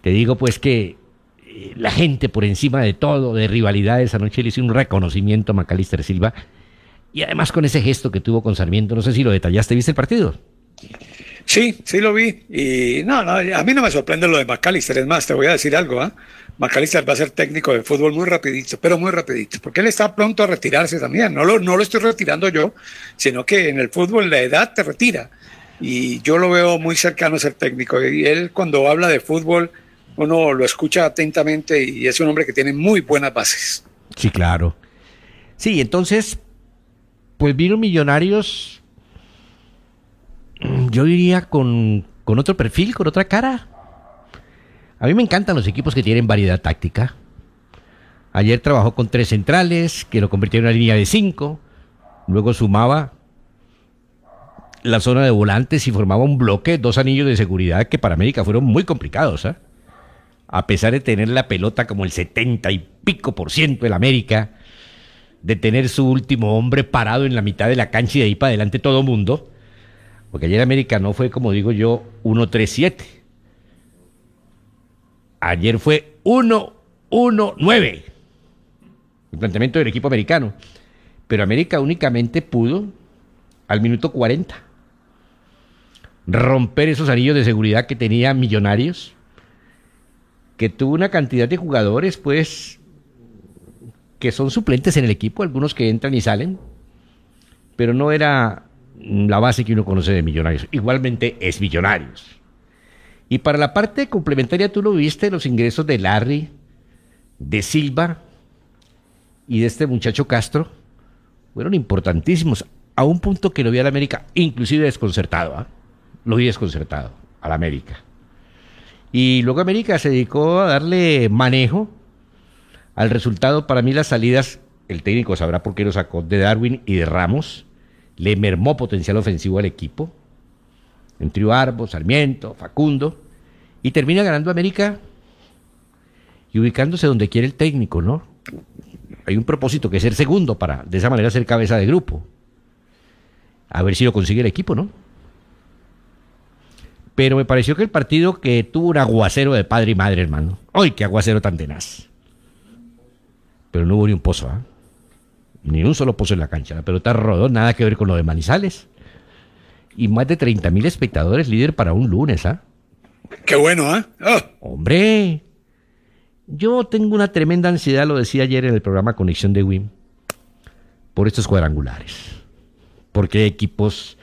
[SPEAKER 2] Te digo pues que eh, la gente por encima de todo, de rivalidades, anoche le hizo un reconocimiento a Macalister Silva. Y además con ese gesto que tuvo con Sarmiento, no sé si lo detallaste, ¿viste el partido?
[SPEAKER 3] Sí, sí lo vi. Y no, a mí no me sorprende lo de Macalister, Es más, te voy a decir algo. ¿ah? va a ser técnico de fútbol muy rapidito, pero muy rapidito, porque él está pronto a retirarse también. No lo, no lo estoy retirando yo, sino que en el fútbol la edad te retira y yo lo veo muy cercano a ser técnico. Y él cuando habla de fútbol, uno lo escucha atentamente y es un hombre que tiene muy buenas bases.
[SPEAKER 2] Sí, claro. Sí, entonces, pues vino Millonarios, mm, yo diría con, otro perfil, con otra cara. A mí me encantan los equipos que tienen variedad táctica. Ayer trabajó con tres centrales, que lo convirtió en una línea de cinco. Luego sumaba la zona de volantes y formaba un bloque, dos anillos de seguridad que para América fueron muy complicados. ¿eh? A pesar de tener la pelota como el 70 y pico por ciento del América, de tener su último hombre parado en la mitad de la cancha y de ahí para adelante todo mundo, porque ayer América no fue, como digo yo, 1-3-7. Ayer fue 1-1-9. El planteamiento del equipo americano. Pero América únicamente pudo al minuto 40 romper esos anillos de seguridad que tenía Millonarios, que tuvo una cantidad de jugadores, pues, que son suplentes en el equipo, algunos que entran y salen, pero no era la base que uno conoce de Millonarios. Igualmente es Millonarios. Y para la parte complementaria, tú lo viste, los ingresos de Larry, de Silva y de este muchacho Castro fueron importantísimos, a un punto que lo vi a América inclusive desconcertado. ¿ah? lo vi desconcertado al América. Y luego América se dedicó a darle manejo al resultado. Para mí las salidas, el técnico sabrá por qué lo sacó de Darwin y de Ramos, le mermó potencial ofensivo al equipo. trio Arbo, Sarmiento, Facundo, y termina ganando América y ubicándose donde quiere el técnico, ¿no? Hay un propósito que es ser segundo para, de esa manera, ser cabeza de grupo. A ver si lo consigue el equipo, ¿no? pero me pareció que el partido que tuvo un aguacero de padre y madre, hermano. ¡Ay, qué aguacero tan tenaz! Pero no hubo ni un pozo, ¿ah? Ni un solo pozo en la cancha. La pelota rodó, nada que ver con lo de Manizales. Y más de 30.000 mil espectadores, líder para un lunes, ¿ah?
[SPEAKER 3] ¡Qué bueno, ¿ah? ah!
[SPEAKER 2] ¡Hombre! Yo tengo una tremenda ansiedad, lo decía ayer en el programa Conexión de WIM, por estos cuadrangulares. Porque equipos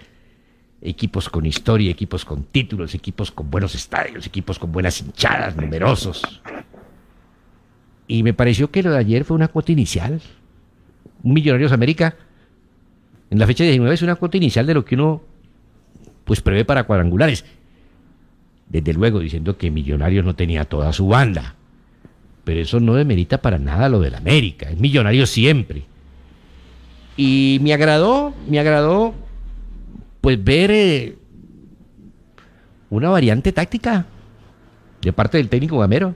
[SPEAKER 2] equipos con historia, equipos con títulos, equipos con buenos estadios, equipos con buenas hinchadas, numerosos. Y me pareció que lo de ayer fue una cuota inicial. Millonarios América, en la fecha 19, es una cuota inicial de lo que uno pues prevé para cuadrangulares. Desde luego, diciendo que Millonarios no tenía toda su banda. Pero eso no demerita para nada lo del América. Es Millonarios siempre. Y me agradó, me agradó pues ver eh, una variante táctica de parte del técnico Gamero.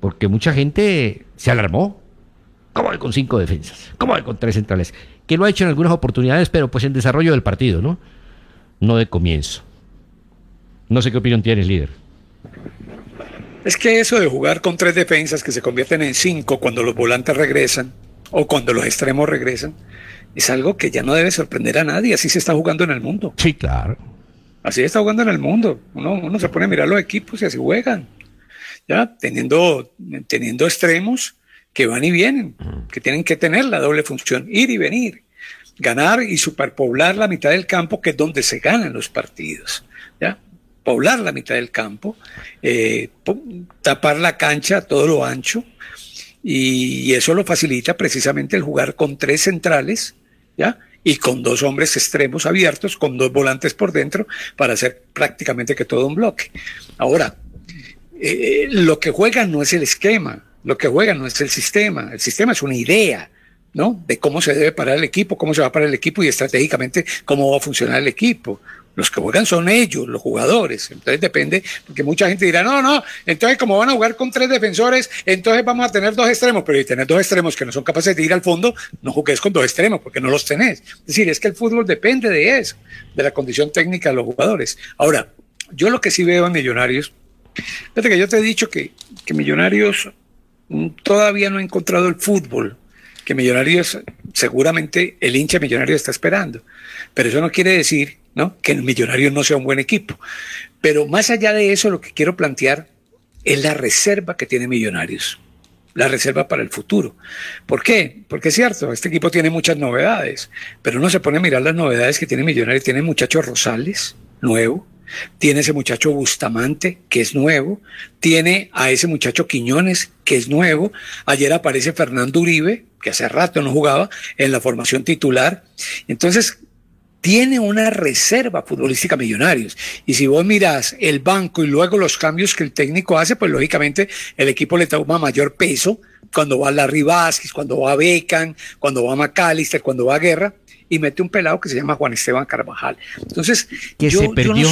[SPEAKER 2] Porque mucha gente se alarmó. ¿Cómo hay con cinco defensas? ¿Cómo hay con tres centrales? Que lo ha hecho en algunas oportunidades, pero pues en desarrollo del partido, ¿no? No de comienzo. No sé qué opinión el líder.
[SPEAKER 3] Es que eso de jugar con tres defensas que se convierten en cinco cuando los volantes regresan o cuando los extremos regresan, es algo que ya no debe sorprender a nadie. Así se está jugando en el mundo. Sí, claro. Así se está jugando en el mundo. Uno, se pone a mirar los equipos y así juegan. Ya teniendo, teniendo extremos que van y vienen, que tienen que tener la doble función, ir y venir, ganar y superpoblar la mitad del campo, que es donde se ganan los partidos. ¿ya? Poblar la mitad del campo, eh, tapar la cancha a todo lo ancho, y, eso lo facilita precisamente el jugar con tres centrales ¿ya? Y con dos hombres extremos abiertos, con dos volantes por dentro, para hacer prácticamente que todo un bloque. Ahora, eh, eh, lo que juega no es el esquema, lo que juega no es el sistema, el sistema es una idea, ¿no? De cómo se debe parar el equipo, cómo se va a parar el equipo y estratégicamente cómo va a funcionar el equipo. Los que juegan son ellos, los jugadores. Entonces depende, porque mucha gente dirá, no, no, entonces como van a jugar con tres defensores, entonces vamos a tener dos extremos, pero si tenés dos extremos que no son capaces de ir al fondo, no jugues con dos extremos porque no los tenés. Es decir, es que el fútbol depende de eso, de la condición técnica de los jugadores. Ahora, yo lo que sí veo en Millonarios, fíjate que yo te he dicho que, Millonarios mm, todavía no ha encontrado el fútbol que Millonarios, seguramente el hincha millonario está esperando. Pero eso no quiere decir ¿no? Que el Millonarios no sea un buen equipo. Pero más allá de eso, lo que quiero plantear es la reserva que tiene Millonarios, la reserva para el futuro. ¿Por qué? Porque es cierto, este equipo tiene muchas novedades, pero uno se pone a mirar las novedades que tiene Millonarios. Tiene muchachos muchacho Rosales, nuevo, tiene ese muchacho Bustamante, que es nuevo, tiene a ese muchacho Quiñones, que es nuevo, ayer aparece Fernando Uribe, que hace rato no jugaba, en la formación titular. Entonces, tiene una reserva futbolística Millonarios. Y si vos mirás el banco y luego los cambios que el técnico hace, pues lógicamente el equipo le toma mayor peso cuando va a Larry Vázquez, cuando va Becan, cuando va a McAllister, cuando va Guerra, y mete un pelado que se llama Juan Esteban Carvajal. Entonces, que se perdió.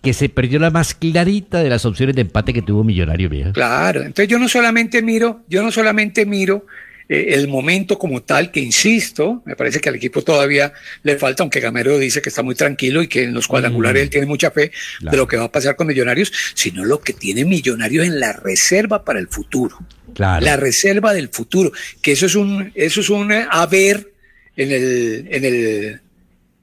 [SPEAKER 2] que se perdió la más clarita de las opciones de empate que tuvo Millonario, vieja.
[SPEAKER 3] Claro, entonces yo no solamente miro, yo no solamente miro eh, el momento como tal, que insisto, me parece que al equipo todavía le falta, aunque Gamero dice que está muy tranquilo y que en los cuadrangulares mm. él tiene mucha fe de lo que va a pasar con Millonarios, sino lo que tiene Millonarios en la reserva para el futuro. La reserva del futuro, que eso es un, eso es un haber en el, en el,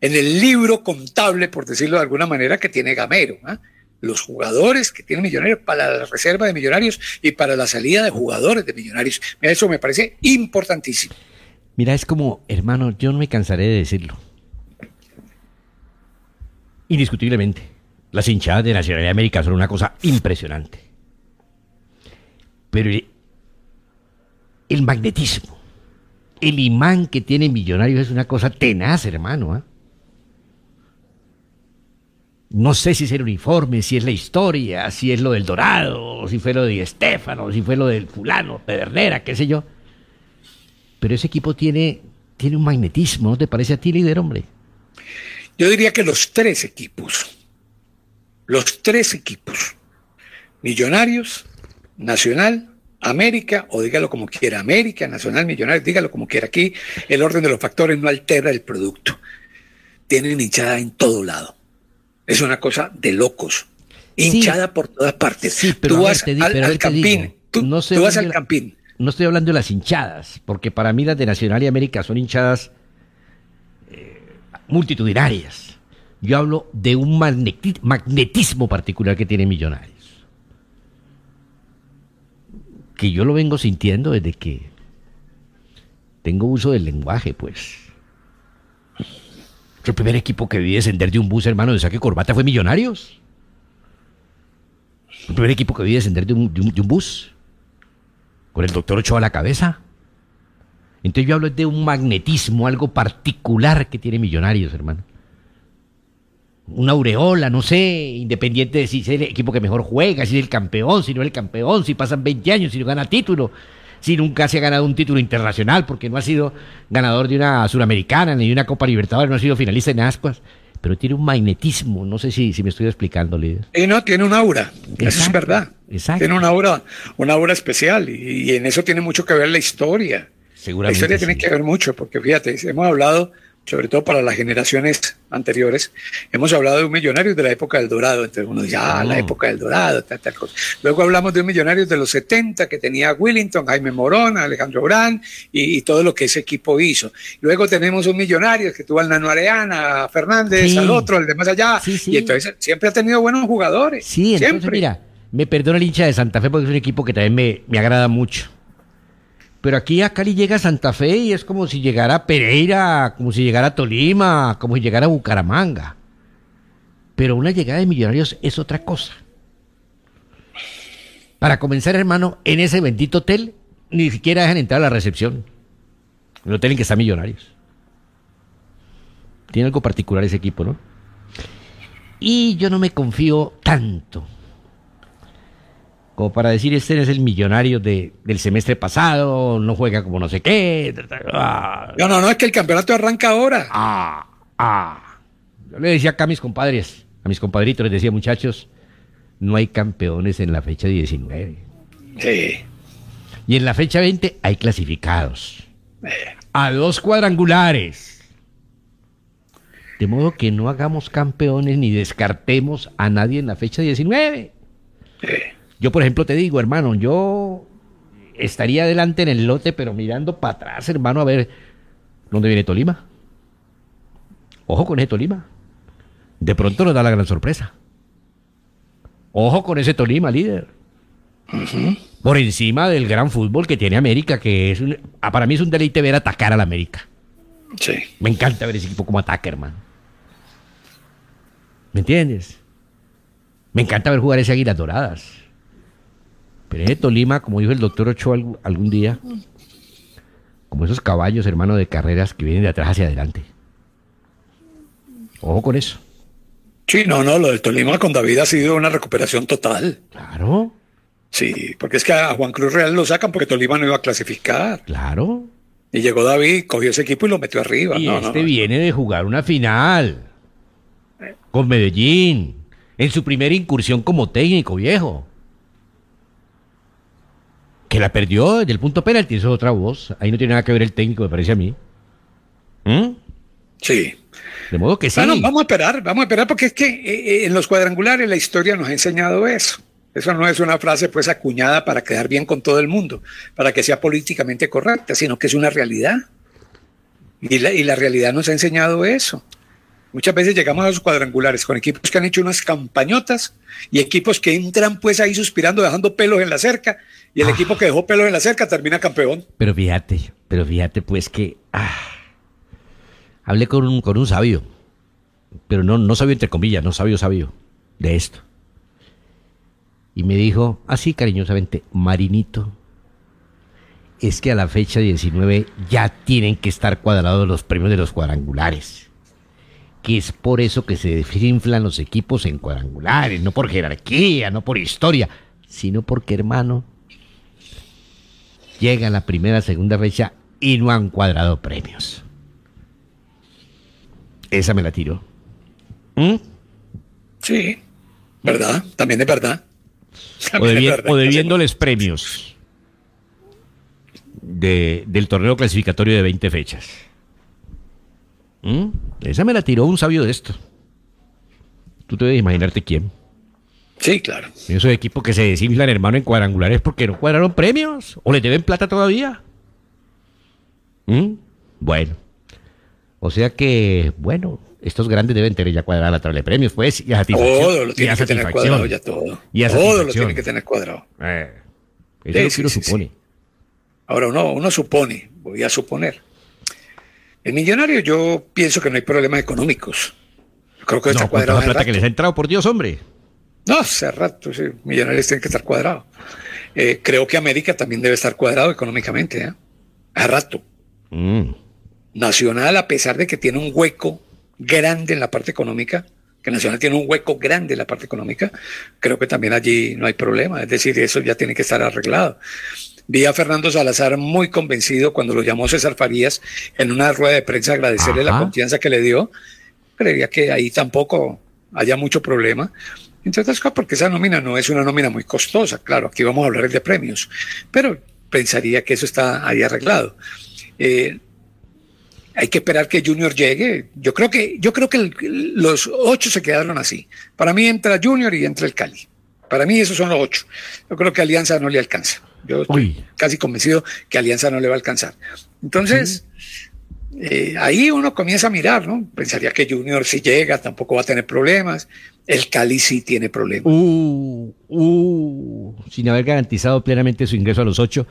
[SPEAKER 3] en el libro contable, por decirlo de alguna manera, que tiene Gamero. ¿ah? los jugadores que tienen Millonarios para la reserva de Millonarios y para la salida de jugadores de Millonarios. Mira, eso me parece importantísimo.
[SPEAKER 2] Mira, es como, hermano, yo no me cansaré de decirlo. Indiscutiblemente, las hinchadas de Nacionalidad América son una cosa impresionante. Pero el, magnetismo, el imán que tiene Millonarios es una cosa tenaz, hermano. ¿eh? no sé si es el uniforme, si es la historia, si es lo del Dorado, si fue lo de Estefano, si fue lo del fulano, Pedernera, qué sé yo. Pero ese equipo tiene, tiene un magnetismo, ¿no te parece a ti, líder, hombre? Yo diría
[SPEAKER 3] que los tres equipos, los tres equipos, Millonarios, Nacional, América, o dígalo como quiera, América, Nacional, Millonarios, dígalo como quiera. Aquí el orden de los factores no altera el producto. Tienen hinchada en todo lado es una cosa de locos. Hinchada por todas partes. Sí, pero tú vas al, campín.
[SPEAKER 2] No estoy hablando de las hinchadas, porque para mí las de Nacional y América son hinchadas eh, multitudinarias. Yo hablo de un magnetismo particular que tiene Millonarios. Que yo lo vengo sintiendo desde que tengo uso del lenguaje, pues. El primer equipo que vi descender de un bus, hermano, de saque corbata fue Millonarios. El primer equipo que vi descender de un, de un, bus. Con el doctor Ochoa a la cabeza. Entonces yo hablo de un magnetismo, algo particular que tiene Millonarios, hermano. Una aureola, no sé, independiente de si es el equipo que mejor juega, si es el campeón, si no es el campeón, si pasan 20 años, si no gana título, si nunca se ha ganado un título internacional, porque no ha sido ganador de una Suramericana ni de una Copa Libertadores, no ha sido finalista en Ascuas, pero tiene un magnetismo, no sé si, me estoy explicando, líder.
[SPEAKER 3] Eh, y no, tiene un aura, eso es verdad. Exacto. Tiene una aura, una aura especial y, en eso tiene mucho que ver la historia. Seguramente. La historia tiene que ver mucho, porque fíjate, hemos hablado sobre todo para las generaciones anteriores, hemos hablado de un millonario de la época del dorado. Entonces uno dice, ah, la mm. época del dorado, tal, tal cosa. Luego hablamos de un millonario de los 70 que tenía Willington, Jaime Morón, Alejandro Brand y, todo lo que ese equipo hizo. Luego tenemos un millonario que tuvo al Nano Areana, a Fernández, al otro, al de más allá. Y entonces siempre ha tenido buenos jugadores. Sí, siempre. mira,
[SPEAKER 2] me perdona el hincha de Santa Fe porque es un equipo que también me, me agrada mucho. Pero aquí a Cali llega Santa Fe y es como si llegara a Pereira, como si llegara a Tolima, como si llegara a Bucaramanga. Pero una llegada de Millonarios es otra cosa. Para comenzar, hermano, en ese bendito hotel ni siquiera dejan entrar a la recepción. Un hotel en que están Millonarios. Tiene algo particular ese equipo, ¿no? Y yo no me confío tanto como para decir, este es el millonario del semestre pasado, no juega como no sé qué.
[SPEAKER 3] Ah. No, no, no, es que el campeonato arranca ahora. Ah,
[SPEAKER 2] ah. Yo le decía acá a mis compadres, a mis compadritos, les decía, muchachos, no hay campeones en la fecha 19. Sí. Y en la fecha 20 hay clasificados. Eh. A dos cuadrangulares. De modo que no hagamos campeones ni descartemos a nadie en la fecha 19. Sí. Yo, por ejemplo, te digo, hermano, yo estaría adelante en el lote, pero mirando para atrás, hermano, a ver dónde viene Tolima. Ojo con ese Tolima. De pronto nos da la gran sorpresa. Ojo con ese Tolima, líder. Por encima del gran fútbol que tiene América, que es ah, para mí es un deleite ver atacar a la América. Sí. Me encanta ver ese equipo como ataque hermano. ¿Me entiendes? Me encanta ver jugar ese Águilas Doradas. Pero Tolima, como dijo el doctor Ochoa algún día, como esos caballos, hermano, de carreras que vienen de atrás hacia adelante. Ojo con
[SPEAKER 3] eso. Sí, no, no, lo de Tolima con David ha sido una recuperación total. Claro. Sí, porque es que a Juan Cruz Real lo sacan porque Tolima no iba a clasificar. Claro. Y llegó David, cogió ese equipo y lo metió arriba. Y este
[SPEAKER 2] viene de jugar una final con Medellín, en su primera incursión como técnico, viejo que la perdió desde el punto penalti, eso es otra voz. Ahí no tiene nada que ver el técnico, me parece a mí. ¿Mm? Sí. De modo que sí. Bueno, vamos a
[SPEAKER 3] esperar, vamos a esperar, porque es que eh, eh, en los cuadrangulares la historia nos ha enseñado eso. Eso no es una frase pues acuñada para quedar bien con todo el mundo, para que sea políticamente correcta, sino que es una realidad. Y y la realidad nos ha enseñado eso. Muchas veces llegamos a los cuadrangulares con equipos que han hecho unas campañotas y equipos que entran pues ahí suspirando, dejando pelos en la cerca y el ah. equipo que dejó pelos en la cerca termina campeón.
[SPEAKER 2] Pero fíjate, pero fíjate pues que... Ah, hablé con un, con un sabio, pero no, no sabio entre comillas, no sabio sabio de esto. Y me dijo así ah, cariñosamente, Marinito, es que a la fecha 19 ya tienen que estar cuadrados los premios de los cuadrangulares que es por eso que se desinflan los equipos en cuadrangulares, no por jerarquía, no por historia, sino porque, hermano, llega la primera, segunda fecha y no han cuadrado premios. Esa me la tiro. ¿Mm?
[SPEAKER 3] Sí, ¿verdad? También es verdad.
[SPEAKER 2] o, debiéndoles premios del torneo clasificatorio de 20 fechas. ¿Mm? Esa me la tiró un sabio de esto. Tú te debes imaginarte quién. Sí, claro. Esos equipos que se desinflan, hermano, en cuadrangulares porque no cuadraron premios o le deben plata todavía. ¿Mm? Bueno. O sea que, bueno, estos grandes deben tener ya cuadrado la tabla de premios, pues, y a satisfacción. Todo lo tiene que tener cuadrado ya todo. todo lo tiene que
[SPEAKER 3] tener cuadrado. eso supone. Ahora, uno, uno supone, voy a suponer el millonario, yo pienso que no hay problemas económicos. creo que está no, cuadrado. La plata que les ha entrado, por Dios, hombre. No, hace rato, sí. Millonarios tienen que estar cuadrados. Eh, creo que América también debe estar cuadrado económicamente, ¿eh? A rato. Mm. Nacional, a pesar de que tiene un hueco grande en la parte económica, que Nacional tiene un hueco grande en la parte económica, creo que también allí no hay problema. Es decir, eso ya tiene que estar arreglado. Vi a Fernando Salazar muy convencido cuando lo llamó César Farías en una rueda de prensa, agradecerle la confianza que le dio. Creía que ahí tampoco haya mucho problema. Entre otras cosas, porque esa nómina no es una nómina muy costosa, claro, aquí vamos a hablar de premios, pero pensaría que eso está ahí arreglado. Eh, hay que esperar que Junior llegue. Yo creo que, yo creo que los ocho se quedaron así. Para mí entra Junior y entra el Cali. Para mí esos son los ocho. Yo creo que Alianza no le alcanza. Yo estoy casi convencido que Alianza no le va a alcanzar. Entonces, eh, ahí uno comienza a mirar, ¿no? Pensaría que Junior si llega tampoco va a tener problemas. El Cali sí tiene problemas. Uh,
[SPEAKER 2] uh, sin haber garantizado plenamente su ingreso a los ocho,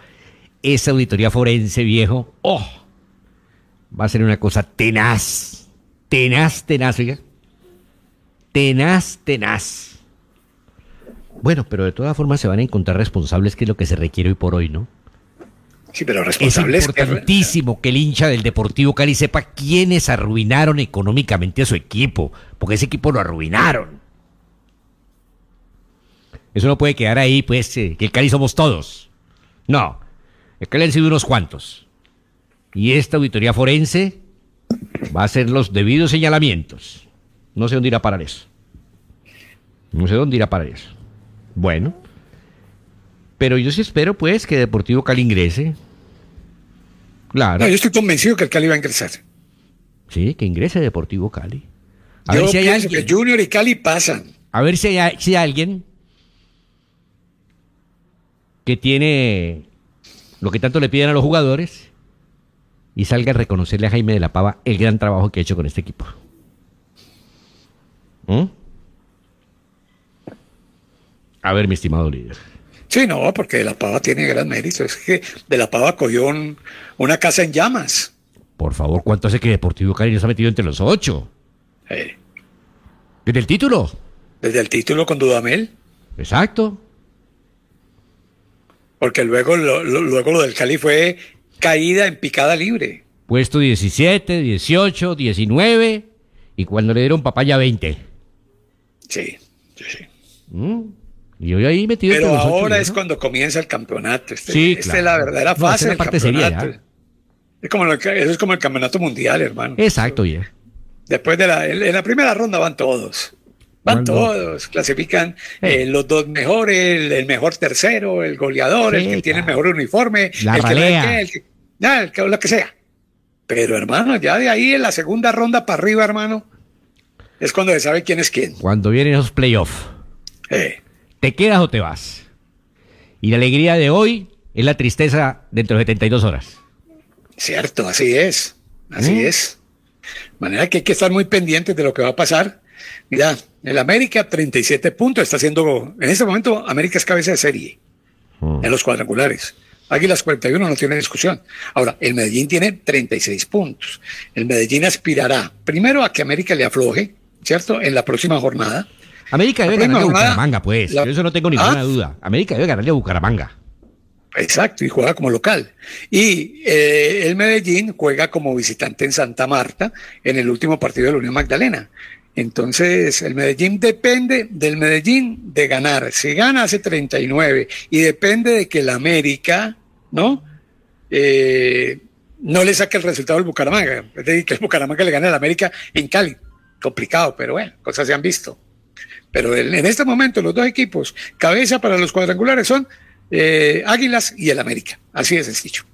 [SPEAKER 2] esa auditoría forense, viejo, oh, va a ser una cosa tenaz, tenaz, tenaz, oiga. Tenaz, tenaz. Bueno, pero de todas formas se van a encontrar responsables, que es lo que se requiere hoy por hoy, ¿no? Sí, pero responsables. Es importantísimo que el hincha del Deportivo Cali sepa quiénes arruinaron económicamente a su equipo, porque ese equipo lo arruinaron. Eso no puede quedar ahí, pues, eh, que el Cali somos todos. No, el Cali han sido unos cuantos. Y esta auditoría forense va a hacer los debidos señalamientos. No sé dónde irá a parar eso. No sé dónde irá a parar eso. Bueno. Pero yo sí espero, pues, que Deportivo Cali ingrese. Claro. yo estoy convencido que el Cali va a ingresar. Sí, que ingrese Deportivo Cali. A ver si hay alguien.
[SPEAKER 3] que Junior y Cali pasan.
[SPEAKER 2] A ver si hay, si alguien que tiene lo que tanto le piden a los jugadores y salga a reconocerle a Jaime de la Pava el gran trabajo que ha hecho con este equipo. ¿Mm? A ver, mi estimado líder.
[SPEAKER 3] Sí, no, porque De La Pava tiene gran mérito. Es que De La Pava cogió una casa en llamas.
[SPEAKER 2] Por favor, ¿cuánto hace que Deportivo Cali se ha metido entre los ocho? Eh. ¿Desde el título?
[SPEAKER 3] Desde el título con Dudamel.
[SPEAKER 2] Exacto.
[SPEAKER 3] Porque luego lo, luego lo del Cali fue caída en picada libre.
[SPEAKER 2] Puesto 17, 18, 19 y cuando le dieron papaya 20. Sí, sí, sí. ¿Mm? Pero ahora es
[SPEAKER 3] cuando comienza el campeonato. Este, sí, es la verdadera fase del campeonato. ¿eh? es como eso es como el campeonato mundial, hermano.
[SPEAKER 2] Exacto, ya.
[SPEAKER 3] Después de la, en la primera ronda van todos. Van todos, clasifican eh, los dos mejores, el, mejor tercero, el goleador, el que tiene el mejor uniforme, la el, que el, que, lo que sea. Pero hermano, ya de ahí en la segunda ronda para arriba, hermano, es cuando se sabe quién es quién.
[SPEAKER 2] Cuando vienen los playoffs. Eh, ¿Te quedas o te vas? Y la alegría de hoy es la tristeza dentro de 72 horas.
[SPEAKER 3] Cierto, así es. Así ¿Eh? es. manera que hay que estar muy pendientes de lo que va a pasar. Mira, el América 37 puntos está haciendo, en este momento América es cabeza de serie mm. en los cuadrangulares. Águilas 41 no tiene discusión. Ahora, el Medellín tiene 36 puntos. El Medellín aspirará primero a que América le afloje, ¿cierto? En la próxima jornada. América debe ganarle a Bucaramanga, pues. eso no tengo ninguna ah. duda. América debe ganarle a Bucaramanga. Exacto, y juega como local. Y eh, el Medellín juega como visitante en Santa Marta en el último partido de la Unión Magdalena. Entonces, el Medellín depende del Medellín de ganar. Si gana, hace 39. Y depende de que el América, ¿no? Eh, no le saque el resultado al Bucaramanga. Es decir, que el Bucaramanga le gane al América en Cali. Complicado, pero bueno, cosas se han visto. Pero en este momento los dos equipos, cabeza para los cuadrangulares, son eh, Águilas y el América. Así de dicho.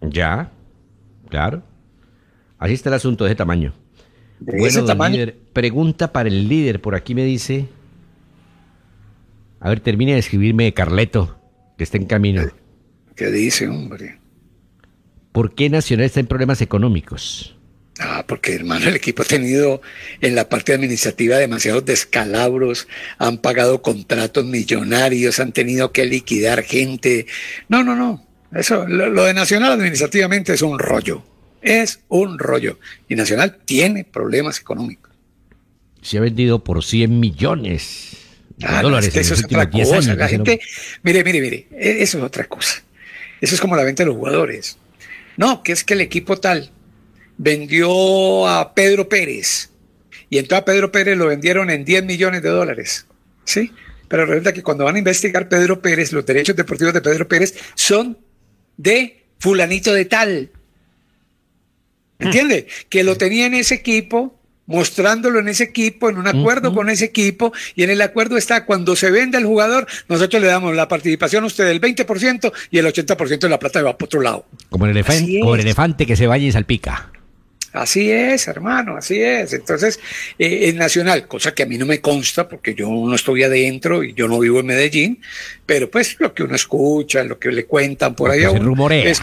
[SPEAKER 2] Ya, claro. Así está el asunto de ese tamaño.
[SPEAKER 3] pregunta
[SPEAKER 2] para el líder. Por aquí me dice. A ver, termine de escribirme Carleto, que está en camino.
[SPEAKER 3] ¿Qué dice, hombre?
[SPEAKER 2] ¿Por qué Nacional está en problemas económicos?
[SPEAKER 3] Ah, porque hermano, el equipo ha tenido en la parte administrativa demasiados descalabros, han pagado contratos millonarios, han tenido que liquidar gente. No, no, no. Eso, lo, de Nacional administrativamente es un rollo. Es un rollo. Y Nacional tiene problemas económicos.
[SPEAKER 2] Se ha vendido por 100 millones de ah, dólares. Este, la gente,
[SPEAKER 3] mire, mire, mire, e, eso es otra cosa. Eso es como la venta de los jugadores. No, que es que el equipo tal, vendió a Pedro Pérez. Y entonces a Pedro Pérez lo vendieron en 10 millones de dólares. ¿Sí? Pero resulta que cuando van a investigar Pedro Pérez, los derechos deportivos de Pedro Pérez son de fulanito de tal. ¿Entiende? Mm. Que lo tenía en ese equipo, mostrándolo en ese equipo, en un acuerdo con ese equipo, y en el acuerdo está cuando se vende el jugador, nosotros le damos la participación a usted del 20% y el 80% de la plata va para otro lado.
[SPEAKER 2] Como el, elefante, como el elefante que se vaya y salpica.
[SPEAKER 3] Así es, hermano, así es. Entonces, en eh, nacional, cosa que a mí no me consta porque yo no estoy adentro y yo no vivo en Medellín, pero pues lo que uno escucha, lo que le cuentan por allá, es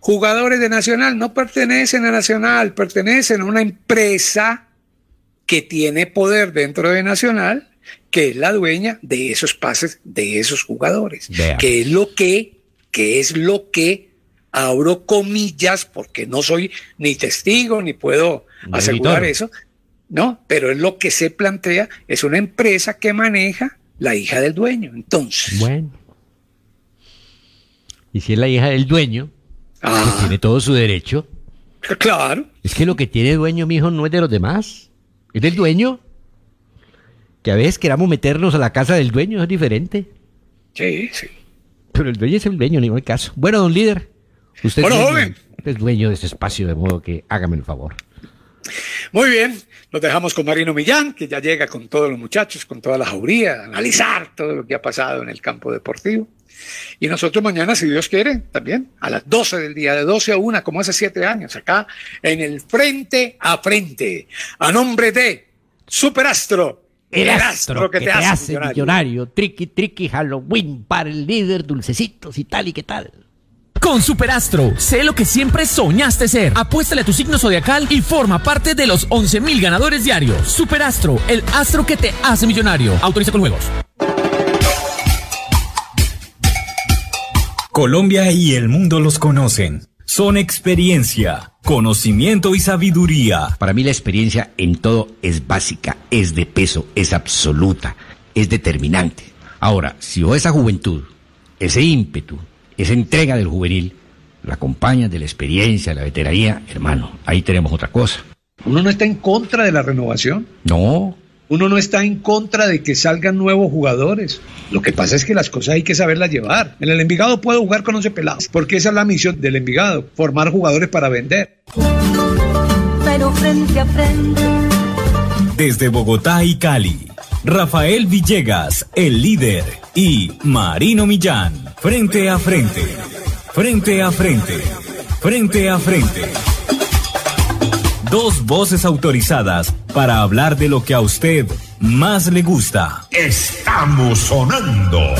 [SPEAKER 3] jugadores de Nacional no pertenecen a Nacional, pertenecen a una empresa que tiene poder dentro de Nacional, que es la dueña de esos pases de esos jugadores, que es lo que, que es lo que abro comillas, porque no soy ni testigo ni puedo asegurar eso, ¿no? Pero es lo que se plantea, es una empresa que maneja la hija del dueño, entonces. Bueno.
[SPEAKER 2] Y si es la hija del dueño, pues ah. tiene todo su derecho. Claro. Es que lo que tiene dueño, mijo, no es de los demás, es del dueño. Que a veces queramos meternos a la casa del dueño, es diferente. Sí, sí. Pero el dueño es el dueño, ni no caso. Bueno, don líder, bueno, joven. es dueño de ese espacio, de modo que hágame el favor.
[SPEAKER 3] Muy bien, nos dejamos con Marino Millán, que ya llega con todos los muchachos, con toda la jauría, a analizar todo lo que ha pasado en el campo deportivo. Y nosotros mañana, si Dios quiere, también a las 12 del día, de 12 a 1, como hace 7 años, acá en el Frente a Frente, a nombre de Superastro. El, astro, que, te, hace
[SPEAKER 5] millonario. Triqui, triqui, Halloween, para el líder, dulcecitos y tal y qué tal con Superastro. Sé lo que siempre soñaste ser. Apuéstale a tu signo zodiacal y forma parte de los 11.000 ganadores diarios. Superastro, el astro que te hace millonario. Autoriza con juegos.
[SPEAKER 1] Colombia y el mundo los conocen. Son experiencia, conocimiento y sabiduría. Para mí la experiencia en todo es básica,
[SPEAKER 2] es de peso, es absoluta, es determinante. Ahora, si o esa juventud, ese ímpetu, esa entrega del juvenil la compañía, de la experiencia, la veteranía, hermano, ahí tenemos otra cosa.
[SPEAKER 3] Uno no está en contra de la renovación. No. Uno no está en contra de que salgan nuevos jugadores. Lo que pasa es que las cosas hay que saberlas llevar. En el Envigado puedo jugar con 11 pelados, porque esa es la misión del Envigado, formar jugadores para
[SPEAKER 1] vender. Pero frente a frente. Desde Bogotá y Cali Rafael Villegas, el líder, y Marino Millán, frente a frente, frente a frente, frente a frente. Dos voces autorizadas para hablar de lo que a usted más le gusta. Estamos sonando.